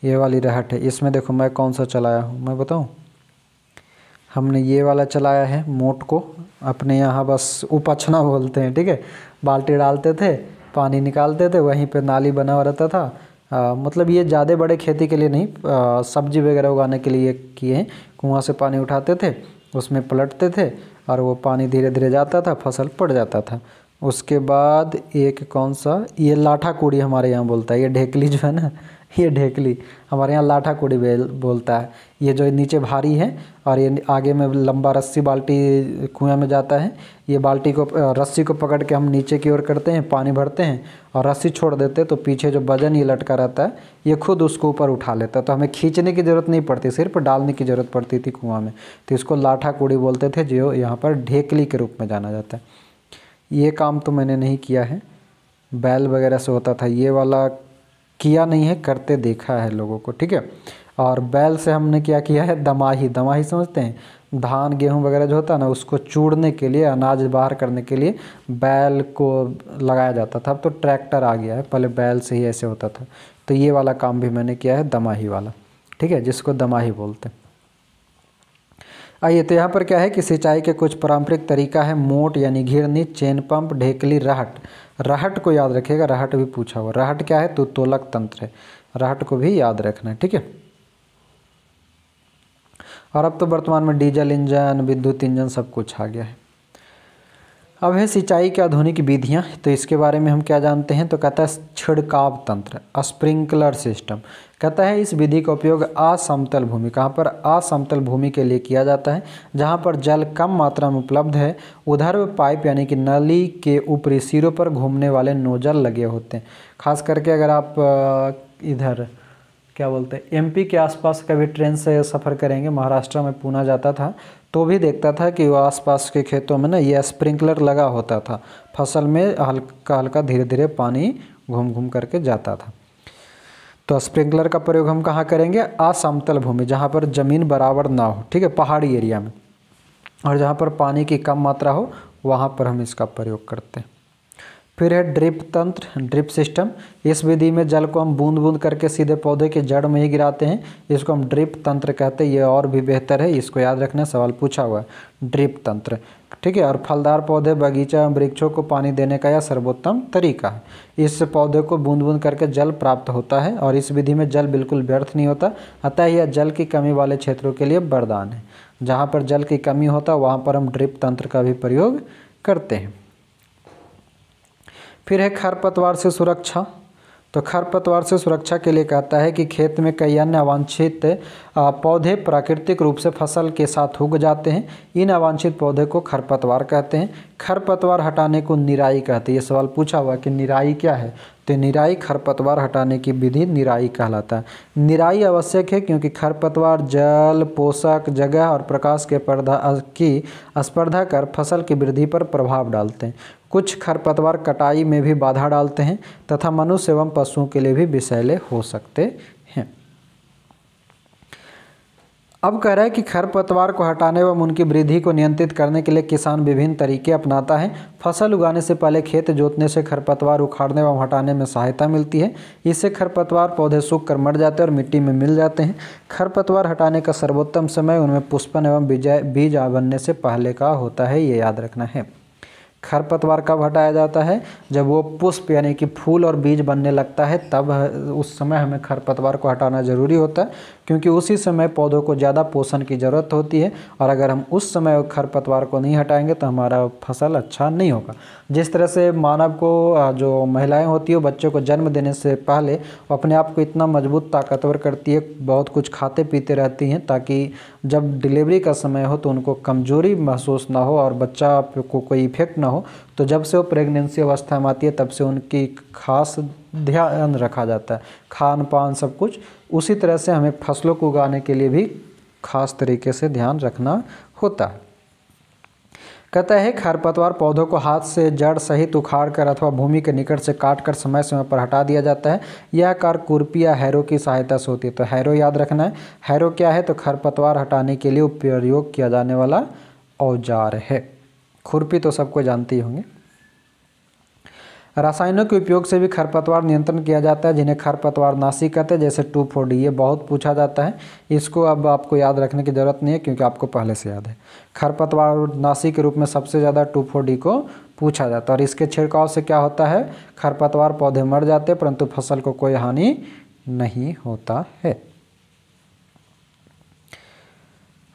ये वाली रहट है इसमें देखो मैं कौन सा चलाया हूँ मैं बताऊँ हमने ये वाला चलाया है मोट को अपने यहाँ बस उपछना बोलते हैं ठीक है बाल्टी डालते थे पानी निकालते थे वहीं पे नाली बना हुआ रहता था आ, मतलब ये ज़्यादा बड़े खेती के लिए नहीं सब्जी वगैरह उगाने के लिए किए हैं कुआँ से पानी उठाते थे उसमें पलटते थे और वो पानी धीरे धीरे जाता था फसल पड़ जाता था उसके बाद एक कौन सा ये लाठा कूड़ी हमारे यहाँ बोलता है ये ढेकली जो है ना ये ढेकली हमारे यहाँ लाठा कूड़ी बोलता है ये जो नीचे भारी है और ये आगे में लंबा रस्सी बाल्टी कुएं में जाता है ये बाल्टी को रस्सी को पकड़ के हम नीचे की ओर करते हैं पानी भरते हैं और रस्सी छोड़ देते हैं तो पीछे जो वजन ये लटका रहता है ये खुद उसको ऊपर उठा लेता है तो हमें खींचने की ज़रूरत नहीं पड़ती सिर्फ डालने की ज़रूरत पड़ती थी कुआँ में तो इसको लाठा कूड़ी बोलते थे जो यहाँ पर ढेकली के रूप में जाना जाता है ये काम तो मैंने नहीं किया है बैल वगैरह से होता था ये वाला किया नहीं है करते देखा है लोगों को ठीक है और बैल से हमने क्या किया है दमाही दमाही समझते हैं धान गेहूं वगैरह जो होता है ना उसको चूड़ने के लिए अनाज बाहर करने के लिए बैल को लगाया जाता था अब तो ट्रैक्टर आ गया है पहले बैल से ही ऐसे होता था तो ये वाला काम भी मैंने किया है दमाही वाला ठीक है जिसको दमाही बोलते हैं आइए तो यहाँ पर क्या है कि सिंचाई के कुछ पारंपरिक तरीका है मोट यानी घिरनी चेन पंप ढेकली राहट राहट को याद रखिएगा राहट भी पूछा हुआ राहट क्या है तो तोलक तंत्र है राहट को भी याद रखना है ठीक है और अब तो वर्तमान में डीजल इंजन विद्युत इंजन सब कुछ आ गया है अब है सिंचाई की आधुनिक विधियाँ तो इसके बारे में हम क्या जानते हैं तो कहता है छिड़काव तंत्र स्प्रिंकलर सिस्टम कहता है इस विधि का उपयोग असमतल भूमि कहाँ पर असमतल भूमि के लिए किया जाता है जहाँ पर जल कम मात्रा में उपलब्ध है उधर पाइप यानी कि नली के ऊपरी सिरों पर घूमने वाले नोजल लगे होते हैं खास करके अगर आप इधर क्या बोलते हैं एमपी के आसपास कभी ट्रेन से सफ़र करेंगे महाराष्ट्र में पूना जाता था तो भी देखता था कि वो आसपास के खेतों में ना ये स्प्रिंकलर लगा होता था फसल में हल्का हल्का धीरे धीरे पानी घूम घूम करके जाता था तो स्प्रिंकलर का प्रयोग हम कहाँ करेंगे असमतल भूमि जहाँ पर ज़मीन बराबर ना हो ठीक है पहाड़ी एरिया में और जहाँ पर पानी की कम मात्रा हो वहाँ पर हम इसका प्रयोग करते हैं फिर है ड्रिप तंत्र ड्रिप सिस्टम इस विधि में जल को हम बूंद बूंद करके सीधे पौधे के जड़ में ही गिराते हैं इसको हम ड्रिप तंत्र कहते हैं ये और भी बेहतर है इसको याद रखना सवाल पूछा हुआ है ड्रिप तंत्र ठीक है और फलदार पौधे बगीचा एवं वृक्षों को पानी देने का यह सर्वोत्तम तरीका है इस पौधे को बूंद बूंद करके जल प्राप्त होता है और इस विधि में जल बिल्कुल व्यर्थ नहीं होता अतः यह जल की कमी वाले क्षेत्रों के लिए वरदान है जहाँ पर जल की कमी होता वहाँ पर हम ड्रिप तंत्र का भी प्रयोग करते हैं फिर है खरपतवार से सुरक्षा तो खरपतवार से सुरक्षा के लिए कहता है कि खेत में कई अन्य अवांछित पौधे प्राकृतिक रूप से फसल के साथ उग जाते हैं इन अवांछित पौधे को खरपतवार कहते हैं खरपतवार हटाने को निराई कहते हैं ये सवाल पूछा हुआ कि निराई क्या है तो निराई खरपतवार हटाने की विधि निराई कहलाता है निराई आवश्यक है क्योंकि खरपतवार जल पोषक जगह और प्रकाश के पर्दा की स्पर्धा कर फसल की वृद्धि पर प्रभाव डालते हैं कुछ खरपतवार कटाई में भी बाधा डालते हैं तथा मनुष्य एवं पशुओं के लिए भी विषैले हो सकते हैं अब कह रहा है कि खरपतवार को हटाने एवं उनकी वृद्धि को नियंत्रित करने के लिए किसान विभिन्न तरीके अपनाता है फसल उगाने से पहले खेत जोतने से खरपतवार उखाड़ने एवं हटाने में सहायता मिलती है इससे खरपतवार पौधे सूख कर मर जाते हैं और मिट्टी में मिल जाते हैं खरपतवार हटाने का सर्वोत्तम समय उनमें पुष्पन एवं बीज बीज बनने से पहले का होता है ये याद रखना है खरपतवार कब हटाया जाता है जब वो पुष्प यानी कि फूल और बीज बनने लगता है तब उस समय हमें खरपतवार को हटाना ज़रूरी होता है क्योंकि उसी समय पौधों को ज़्यादा पोषण की ज़रूरत होती है और अगर हम उस समय खरपतवार को नहीं हटाएंगे तो हमारा फसल अच्छा नहीं होगा जिस तरह से मानव को जो महिलाएँ होती है बच्चों को जन्म देने से पहले अपने आप को इतना मजबूत ताकतवर करती है बहुत कुछ खाते पीते रहती हैं ताकि जब डिलीवरी का समय हो तो उनको कमजोरी महसूस ना हो और बच्चा को कोई इफेक्ट ना हो तो जब से वो प्रेगनेंसी अवस्था में आती है तब से उनकी खास ध्यान रखा जाता है खान पान सब कुछ उसी तरह से हमें फसलों को उगाने के लिए भी खास तरीके से ध्यान रखना होता है कहता है खरपतवार पौधों को हाथ से जड़ सहित उखाड़ कर अथवा भूमि के निकट से काट कर समय समय पर हटा दिया जाता है यह कार कुर्पी या हैरो की सहायता से होती है तो हैरो याद रखना है हैरो क्या है तो खरपतवार हटाने के लिए उपयोग किया जाने वाला औजार है खुरपी तो सबको जानती ही होंगे रासायनों के उपयोग से भी खरपतवार नियंत्रण किया जाता है जिन्हें खरपतवार नाशी कहते हैं जैसे टू फोर डी ये बहुत पूछा जाता है इसको अब आपको याद रखने की ज़रूरत नहीं है क्योंकि आपको पहले से याद है खरपतवार नाशी के रूप में सबसे ज़्यादा टू फोर डी को पूछा जाता है और इसके छिड़काव से क्या होता है खरपतवार पौधे मर जाते परंतु फसल को कोई हानि नहीं होता है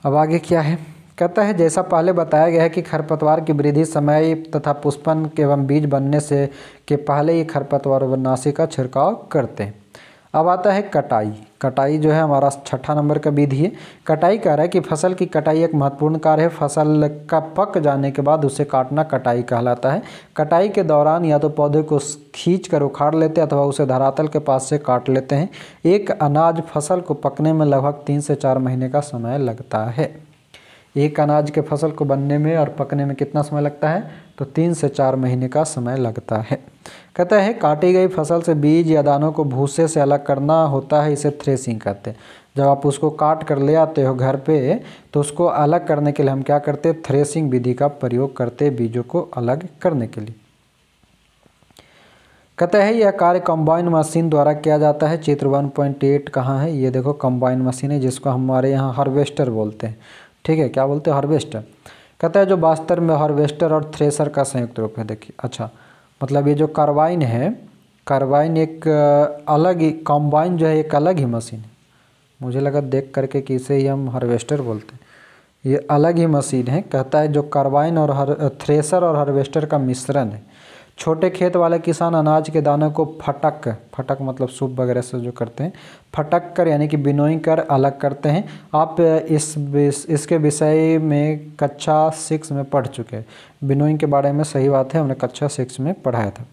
अब आगे क्या है कहता है जैसा पहले बताया गया है कि खरपतवार की वृद्धि समय तथा पुष्पन एवं बीज बनने से के पहले ही खरपतवार नाशी का छिड़काव करते हैं अब आता है कटाई कटाई जो है हमारा छठा नंबर का विधि है कटाई कह रहा है कि फसल की कटाई एक महत्वपूर्ण कार्य है फसल का पक जाने के बाद उसे काटना कटाई कहलाता है कटाई के दौरान या तो पौधे को खींच कर उखाड़ लेते हैं अथवा उसे धरातल के पास से काट लेते हैं एक अनाज फसल को पकने में लगभग तीन से चार महीने का समय लगता है एक अनाज के फसल को बनने में और पकने में कितना समय लगता है तो तीन से चार महीने का समय लगता है कहता है काटी गई फसल से बीज या दानों को भूसे से अलग करना होता है इसे थ्रेसिंग कहते हैं जब आप उसको काट कर ले आते हो घर पे तो उसको अलग करने के लिए हम क्या करते हैं थ्रेसिंग विधि का प्रयोग करते बीजों को अलग करने के लिए कहते हैं यह कार्य कंबाइन मशीन द्वारा किया जाता है चित्र वन पॉइंट एट कहाँ है ये देखो कंबाइन मशीन है जिसको हमारे यहाँ हार्वेस्टर बोलते हैं ठीक है क्या बोलते हैं हार्वेस्टर कहता है जो बास्तर में हार्वेस्टर और थ्रेसर का संयुक्त रूप है देखिए अच्छा मतलब ये जो कार्बाइन है कार्बाइन एक अलग ही कॉम्बाइन जो है एक अलग ही मशीन है मुझे लगा देख करके कि इसे ही हम हार्वेस्टर बोलते हैं ये अलग ही मशीन है कहता है जो कार्बाइन और हर थ्रेसर और हार्वेस्टर का मिश्रण है छोटे खेत वाले किसान अनाज के दानों को फटक फटक मतलब सूप वगैरह से जो करते हैं फटक कर यानी कि बिनोई कर अलग करते हैं आप इस इसके विषय में कक्षा सिक्स में पढ़ चुके हैं बिनोइंग के बारे में सही बात है हमने कक्षा सिक्स में पढ़ाया था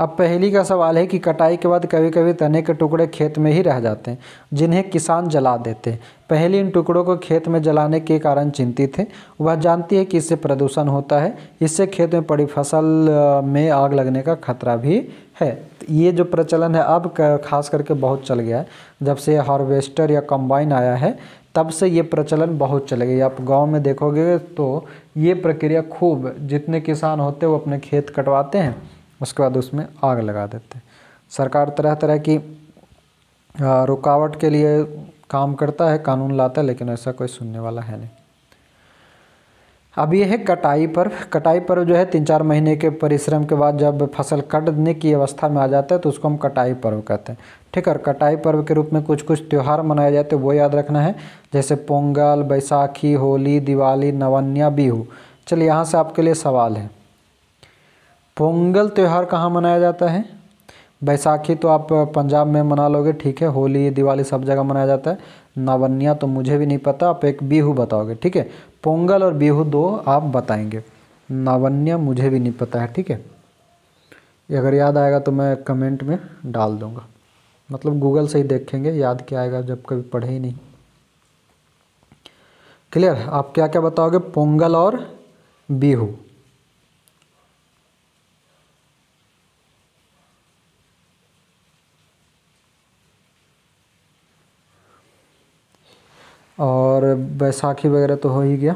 अब पहली का सवाल है कि कटाई के बाद कभी कभी तने के टुकड़े खेत में ही रह जाते हैं जिन्हें किसान जला देते हैं पहले इन टुकड़ों को खेत में जलाने के कारण चिंतित है वह जानती है कि इससे प्रदूषण होता है इससे खेत में पड़ी फसल में आग लगने का खतरा भी है ये जो प्रचलन है अब खास करके बहुत चल गया है जब से हार्वेस्टर या कंबाइन आया है तब से ये प्रचलन बहुत चले गए आप गांव में देखोगे तो ये प्रक्रिया खूब जितने किसान होते वो अपने खेत कटवाते हैं उसके बाद उसमें आग लगा देते हैं सरकार तरह तरह की रुकावट के लिए काम करता है कानून लाता है लेकिन ऐसा कोई सुनने वाला है नहीं अब ये है कटाई पर कटाई पर जो है तीन चार महीने के परिश्रम के बाद जब फसल कटने की अवस्था में आ जाता है तो उसको हम कटाई पर्व कहते हैं ठीक है कटाई पर्व के रूप में कुछ कुछ त्यौहार मनाए जाते हैं वो याद रखना है जैसे पोंगल बैसाखी होली दिवाली नवन्या बिहू चलिए यहाँ से आपके लिए सवाल है पोंगल त्यौहार कहाँ मनाया जाता है बैसाखी तो आप पंजाब में मना लोगे ठीक है होली दिवाली सब जगह मनाया जाता है नवन्या तो मुझे भी नहीं पता आप एक बिहू बताओगे ठीक है पोंगल और बिहू दो आप बताएंगे नवन्या मुझे भी नहीं पता है ठीक है अगर याद आएगा तो मैं कमेंट में डाल दूँगा मतलब गूगल से ही देखेंगे याद क्या आएगा जब कभी पढ़े ही नहीं क्लियर आप क्या क्या बताओगे पोंगल और बिहू और बैसाखी वगैरह तो हो ही गया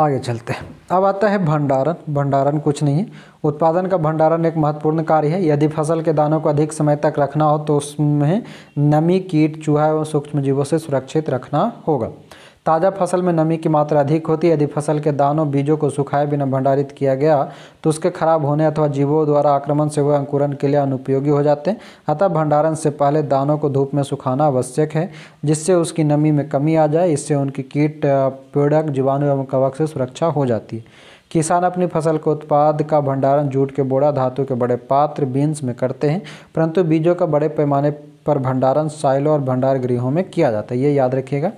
आगे चलते हैं अब आता है भंडारण भंडारण कुछ नहीं है उत्पादन का भंडारण एक महत्वपूर्ण कार्य है यदि फसल के दानों को अधिक समय तक रखना हो तो उसमें नमी कीट चूहा एवं सूक्ष्म जीवों से सुरक्षित रखना होगा ताज़ा फसल में नमी की मात्रा अधिक होती है यदि फसल के दानों बीजों को सुखाए बिना भंडारित किया गया तो उसके खराब होने अथवा जीवों द्वारा आक्रमण से हुए अंकुरण के लिए अनुपयोगी हो जाते हैं अतः भंडारण से पहले दानों को धूप में सुखाना आवश्यक है जिससे उसकी नमी में कमी आ जाए इससे उनकी कीट पीड़क जीवाणु एवं कवक से सुरक्षा हो जाती है किसान अपनी फसल के उत्पाद का भंडारण जूट के बोरा धातु के बड़े पात्र बीन्स में करते हैं परंतु बीजों का बड़े पैमाने पर भंडारण साइलों और भंडार गृहों में किया जाता है ये याद रखिएगा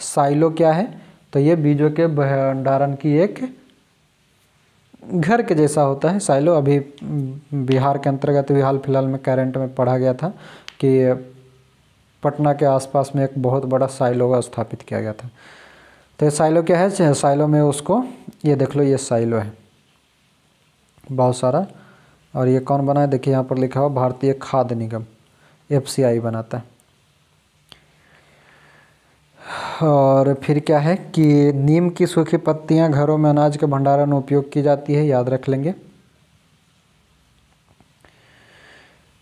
साइलो क्या है तो ये बीजों के भंडारण की एक घर के जैसा होता है साइलो अभी बिहार के अंतर्गत भी हाल फिलहाल में करंट में पढ़ा गया था कि पटना के आसपास में एक बहुत बड़ा साइलो का स्थापित किया गया था तो ये साइलो क्या है साइलो में उसको ये देख लो ये साइलो है बहुत सारा और ये कौन बना है देखिए यहाँ पर लिखा हुआ भारतीय खाद्य निगम एफ बनाता है और फिर क्या है कि नीम की सूखी पत्तियां घरों में अनाज के भंडारण उपयोग की जाती है याद रख लेंगे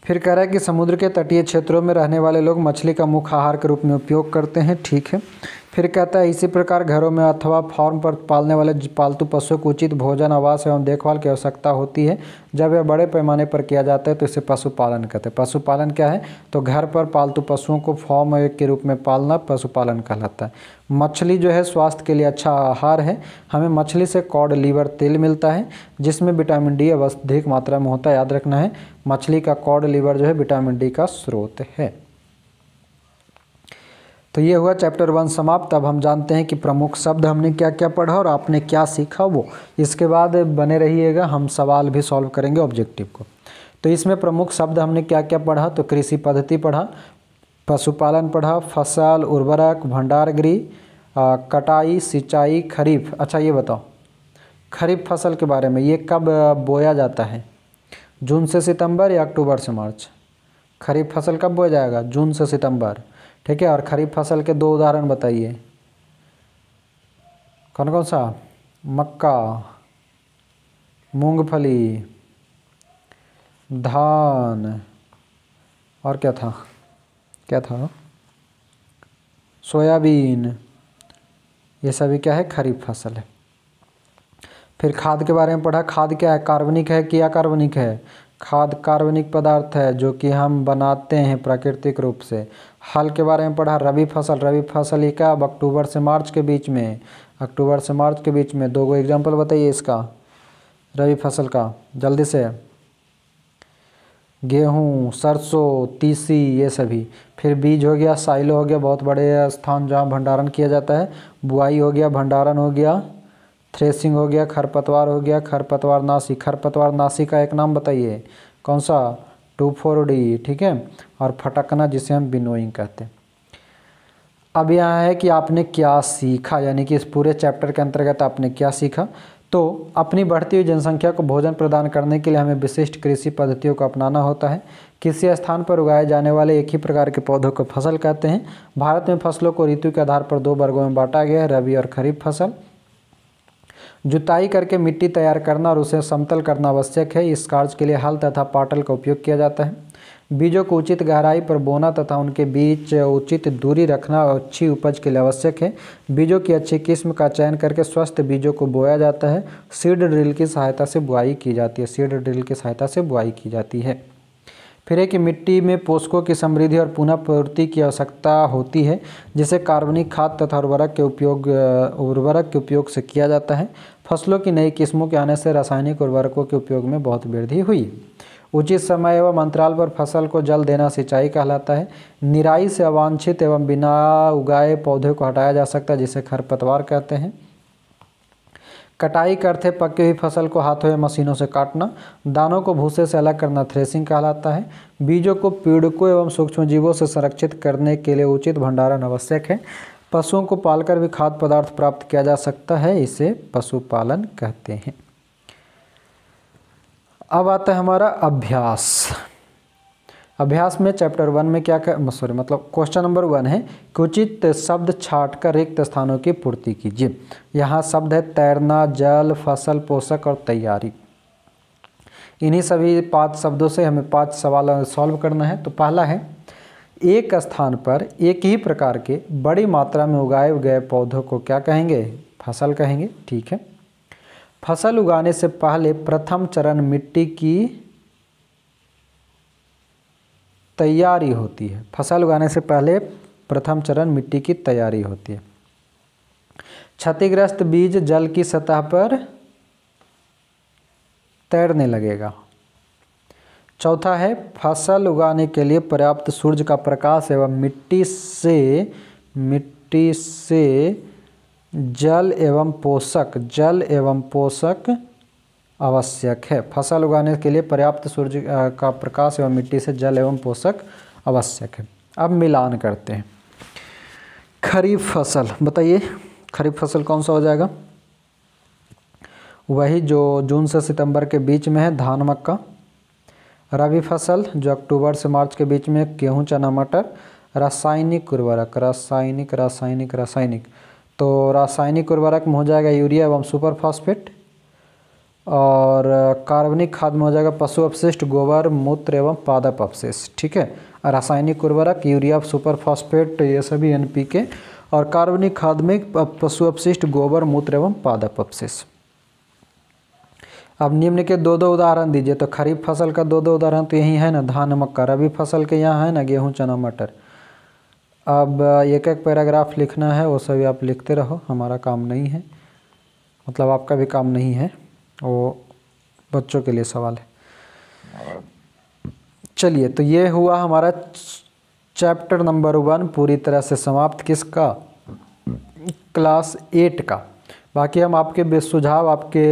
फिर कह रहा है कि समुद्र के तटीय क्षेत्रों में रहने वाले लोग मछली का मुख्य आहार के रूप में उपयोग करते हैं ठीक है फिर कहता है इसी प्रकार घरों में अथवा फार्म पर पालने वाले पालतू पशुओं को उचित भोजन आवास एवं देखभाल की आवश्यकता होती है जब यह बड़े पैमाने पर किया जाता है तो इसे पशुपालन कहते हैं पशुपालन क्या है तो घर पर पालतू पशुओं को फॉर्म के रूप में पालना पशुपालन कहलाता है मछली जो है स्वास्थ्य के लिए अच्छा आहार है हमें मछली से कॉड लीवर तेल मिलता है जिसमें विटामिन डी अवस्थिक मात्रा में होता है याद रखना है मछली का कॉड लीवर जो है विटामिन डी का स्रोत है तो ये हुआ चैप्टर वन समाप्त अब हम जानते हैं कि प्रमुख शब्द हमने क्या क्या पढ़ा और आपने क्या सीखा वो इसके बाद बने रहिएगा हम सवाल भी सॉल्व करेंगे ऑब्जेक्टिव को तो इसमें प्रमुख शब्द हमने क्या क्या पढ़ा तो कृषि पद्धति पढ़ा पशुपालन पढ़ा फसल उर्वरक भंडार गृह कटाई सिंचाई खरीफ अच्छा ये बताओ खरीफ फसल के बारे में ये कब बोया जाता है जून से सितंबर या अक्टूबर से मार्च खरीफ फसल कब बोया जाएगा जून से सितंबर ठीक है और खरीफ फसल के दो उदाहरण बताइए कौन कौन सा मक्का मूंगफली धान और क्या था क्या था सोयाबीन ये सभी क्या है खरीफ फसल है फिर खाद के बारे में पढ़ा खाद क्या है कार्बनिक है कि अकार्बनिक है खाद कार्बनिक पदार्थ है जो कि हम बनाते हैं प्राकृतिक रूप से हाल के बारे में पढ़ा रबी फसल रबी फसल ही कब अब अक्टूबर से मार्च के बीच में अक्टूबर से मार्च के बीच में दो गो एग्जाम्पल बताइए इसका रबी फसल का जल्दी से गेहूँ सरसों तीसी ये सभी फिर बीज हो गया साइलो हो गया बहुत बड़े स्थान जहाँ भंडारण किया जाता है बुआई हो गया भंडारण हो गया थ्रेसिंग हो गया खरपतवार हो गया खरपतवार नासी खरपतवार नासी का एक नाम बताइए कौन सा टू फोर डी ठीक है और फटकना जिसे हम बिनोइंग कहते हैं अब यहाँ है कि आपने क्या सीखा यानी कि इस पूरे चैप्टर के अंतर्गत आपने क्या सीखा तो अपनी बढ़ती हुई जनसंख्या को भोजन प्रदान करने के लिए हमें विशिष्ट कृषि पद्धतियों को अपनाना होता है किसी स्थान पर उगाए जाने वाले एक ही प्रकार के पौधों को फसल कहते हैं भारत में फसलों को ऋतु के आधार पर दो वर्गों में बांटा गया है रबी और खरीफ फसल जुताई करके मिट्टी तैयार करना और उसे समतल करना आवश्यक है इस कार्य के लिए हल तथा पाटल का उपयोग किया जाता है बीजों को उचित गहराई पर बोना तथा उनके बीच उचित दूरी रखना अच्छी उपज के लिए आवश्यक है बीजों की अच्छी किस्म का चयन करके स्वस्थ बीजों को बोया जाता है सीड ड्रिल की सहायता से बुआई की जाती है सीड ड्रिल की सहायता से बुआई की जाती है फिर एक मिट्टी में पोषकों की समृद्धि और पुनः पूर्ति की आवश्यकता होती है जिसे कार्बनिक खाद तथा उर्वरक के उपयोग उर्वरक के उपयोग से किया जाता है फसलों की नई किस्मों के आने से रासायनिक उर्वरकों के उपयोग में बहुत वृद्धि हुई उचित समय एवं अंतराल पर फसल को जल देना सिंचाई कहलाता है निराई से अवांछित एवं बिना उगाए पौधे को हटाया जा सकता है जिसे खरपतवार कहते हैं कटाई करते पकी हुई फसल को हाथों या मशीनों से काटना दानों को भूसे से अलग करना थ्रेसिंग कहलाता है बीजों को पीड़कों एवं सूक्ष्म जीवों से संरक्षित करने के लिए उचित भंडारण आवश्यक है पशुओं को पालकर भी खाद्य पदार्थ प्राप्त किया जा सकता है इसे पशुपालन कहते हैं अब आता है हमारा अभ्यास अभ्यास में चैप्टर वन में क्या कर सॉरी मतलब क्वेश्चन नंबर वन है कि उचित शब्द छाट कर रिक्त स्थानों की पूर्ति कीजिए यहाँ शब्द है तैरना जल फसल पोषक और तैयारी इन्हीं सभी पांच शब्दों से हमें पांच सवाल सॉल्व करना है तो पहला है एक स्थान पर एक ही प्रकार के बड़ी मात्रा में उगाए गए पौधों को क्या कहेंगे फसल कहेंगे ठीक है फसल उगाने से पहले प्रथम चरण मिट्टी की तैयारी होती है फसल उगाने से पहले प्रथम चरण मिट्टी की तैयारी होती है क्षतिग्रस्त बीज जल की सतह पर तैरने लगेगा चौथा है फसल उगाने के लिए पर्याप्त सूर्य का प्रकाश एवं मिट्टी से मिट्टी से जल एवं पोषक जल एवं पोषक आवश्यक है फसल उगाने के लिए पर्याप्त सूर्य का प्रकाश एवं मिट्टी से जल एवं पोषक आवश्यक है अब मिलान करते हैं खरीफ फसल बताइए खरीफ फसल कौन सा हो जाएगा वही जो जून से सितंबर के बीच में है धान मक्का रबी फसल जो अक्टूबर से मार्च के बीच में गेहूँ चना मटर रासायनिक उर्वरक रासायनिक रासायनिक रासायनिक तो रासायनिक उर्वरक में हो जाएगा यूरिया एवं सुपर फॉस्फेट और कार्बनिक खाद में हो जाएगा पशु अपशिष्ट गोबर मूत्र एवं पादप अपशिष्ट ठीक है रासायनिक उर्वरक यूरिया सुपर फॉस्फेट ये सभी एनपीके और कार्बनिक खाद में पशु अपशिष्ट गोबर मूत्र एवं पादप अपशिष्ट अब निम्न के दो दो उदाहरण दीजिए तो खरीफ फसल का दो दो उदाहरण तो यही है ना धान मक्का रबी फसल के यहाँ है ना गेहूँ चना मटर अब एक एक पैराग्राफ लिखना है वो सभी आप लिखते रहो हमारा काम नहीं है मतलब आपका भी काम नहीं है वो बच्चों के लिए सवाल है चलिए तो ये हुआ हमारा चैप्टर नंबर वन पूरी तरह से समाप्त किसका क्लास एट का बाकी हम आपके सुझाव आपके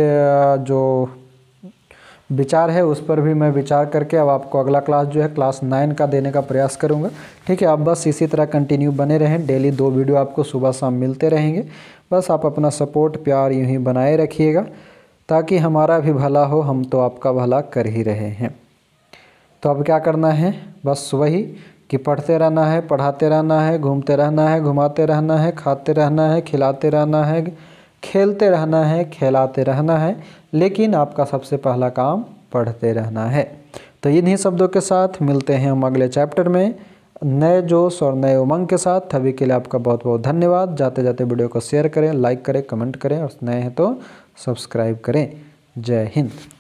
जो विचार है उस पर भी मैं विचार करके अब आपको अगला क्लास जो है क्लास नाइन का देने का प्रयास करूँगा ठीक है आप बस इसी तरह कंटिन्यू बने रहें डेली दो वीडियो आपको सुबह शाम मिलते रहेंगे बस आप अपना सपोर्ट प्यार यूँ ही बनाए रखिएगा ताकि हमारा भी भला हो हम तो आपका भला कर ही रहे हैं तो अब क्या करना है बस वही कि पढ़ते रहना है पढ़ाते रहना है घूमते रहना है घुमाते रहना है खाते रहना है खिलाते रहना है खेलते रहना है खेलाते रहना है लेकिन आपका सबसे पहला काम पढ़ते रहना है तो इन्हीं शब्दों के साथ मिलते हैं हम अगले चैप्टर में नए जोश और नए उमंग के साथ तभी के लिए आपका बहुत बहुत धन्यवाद जाते जाते वीडियो को शेयर करें लाइक करें कमेंट करें और नए हैं तो सब्सक्राइब करें जय हिंद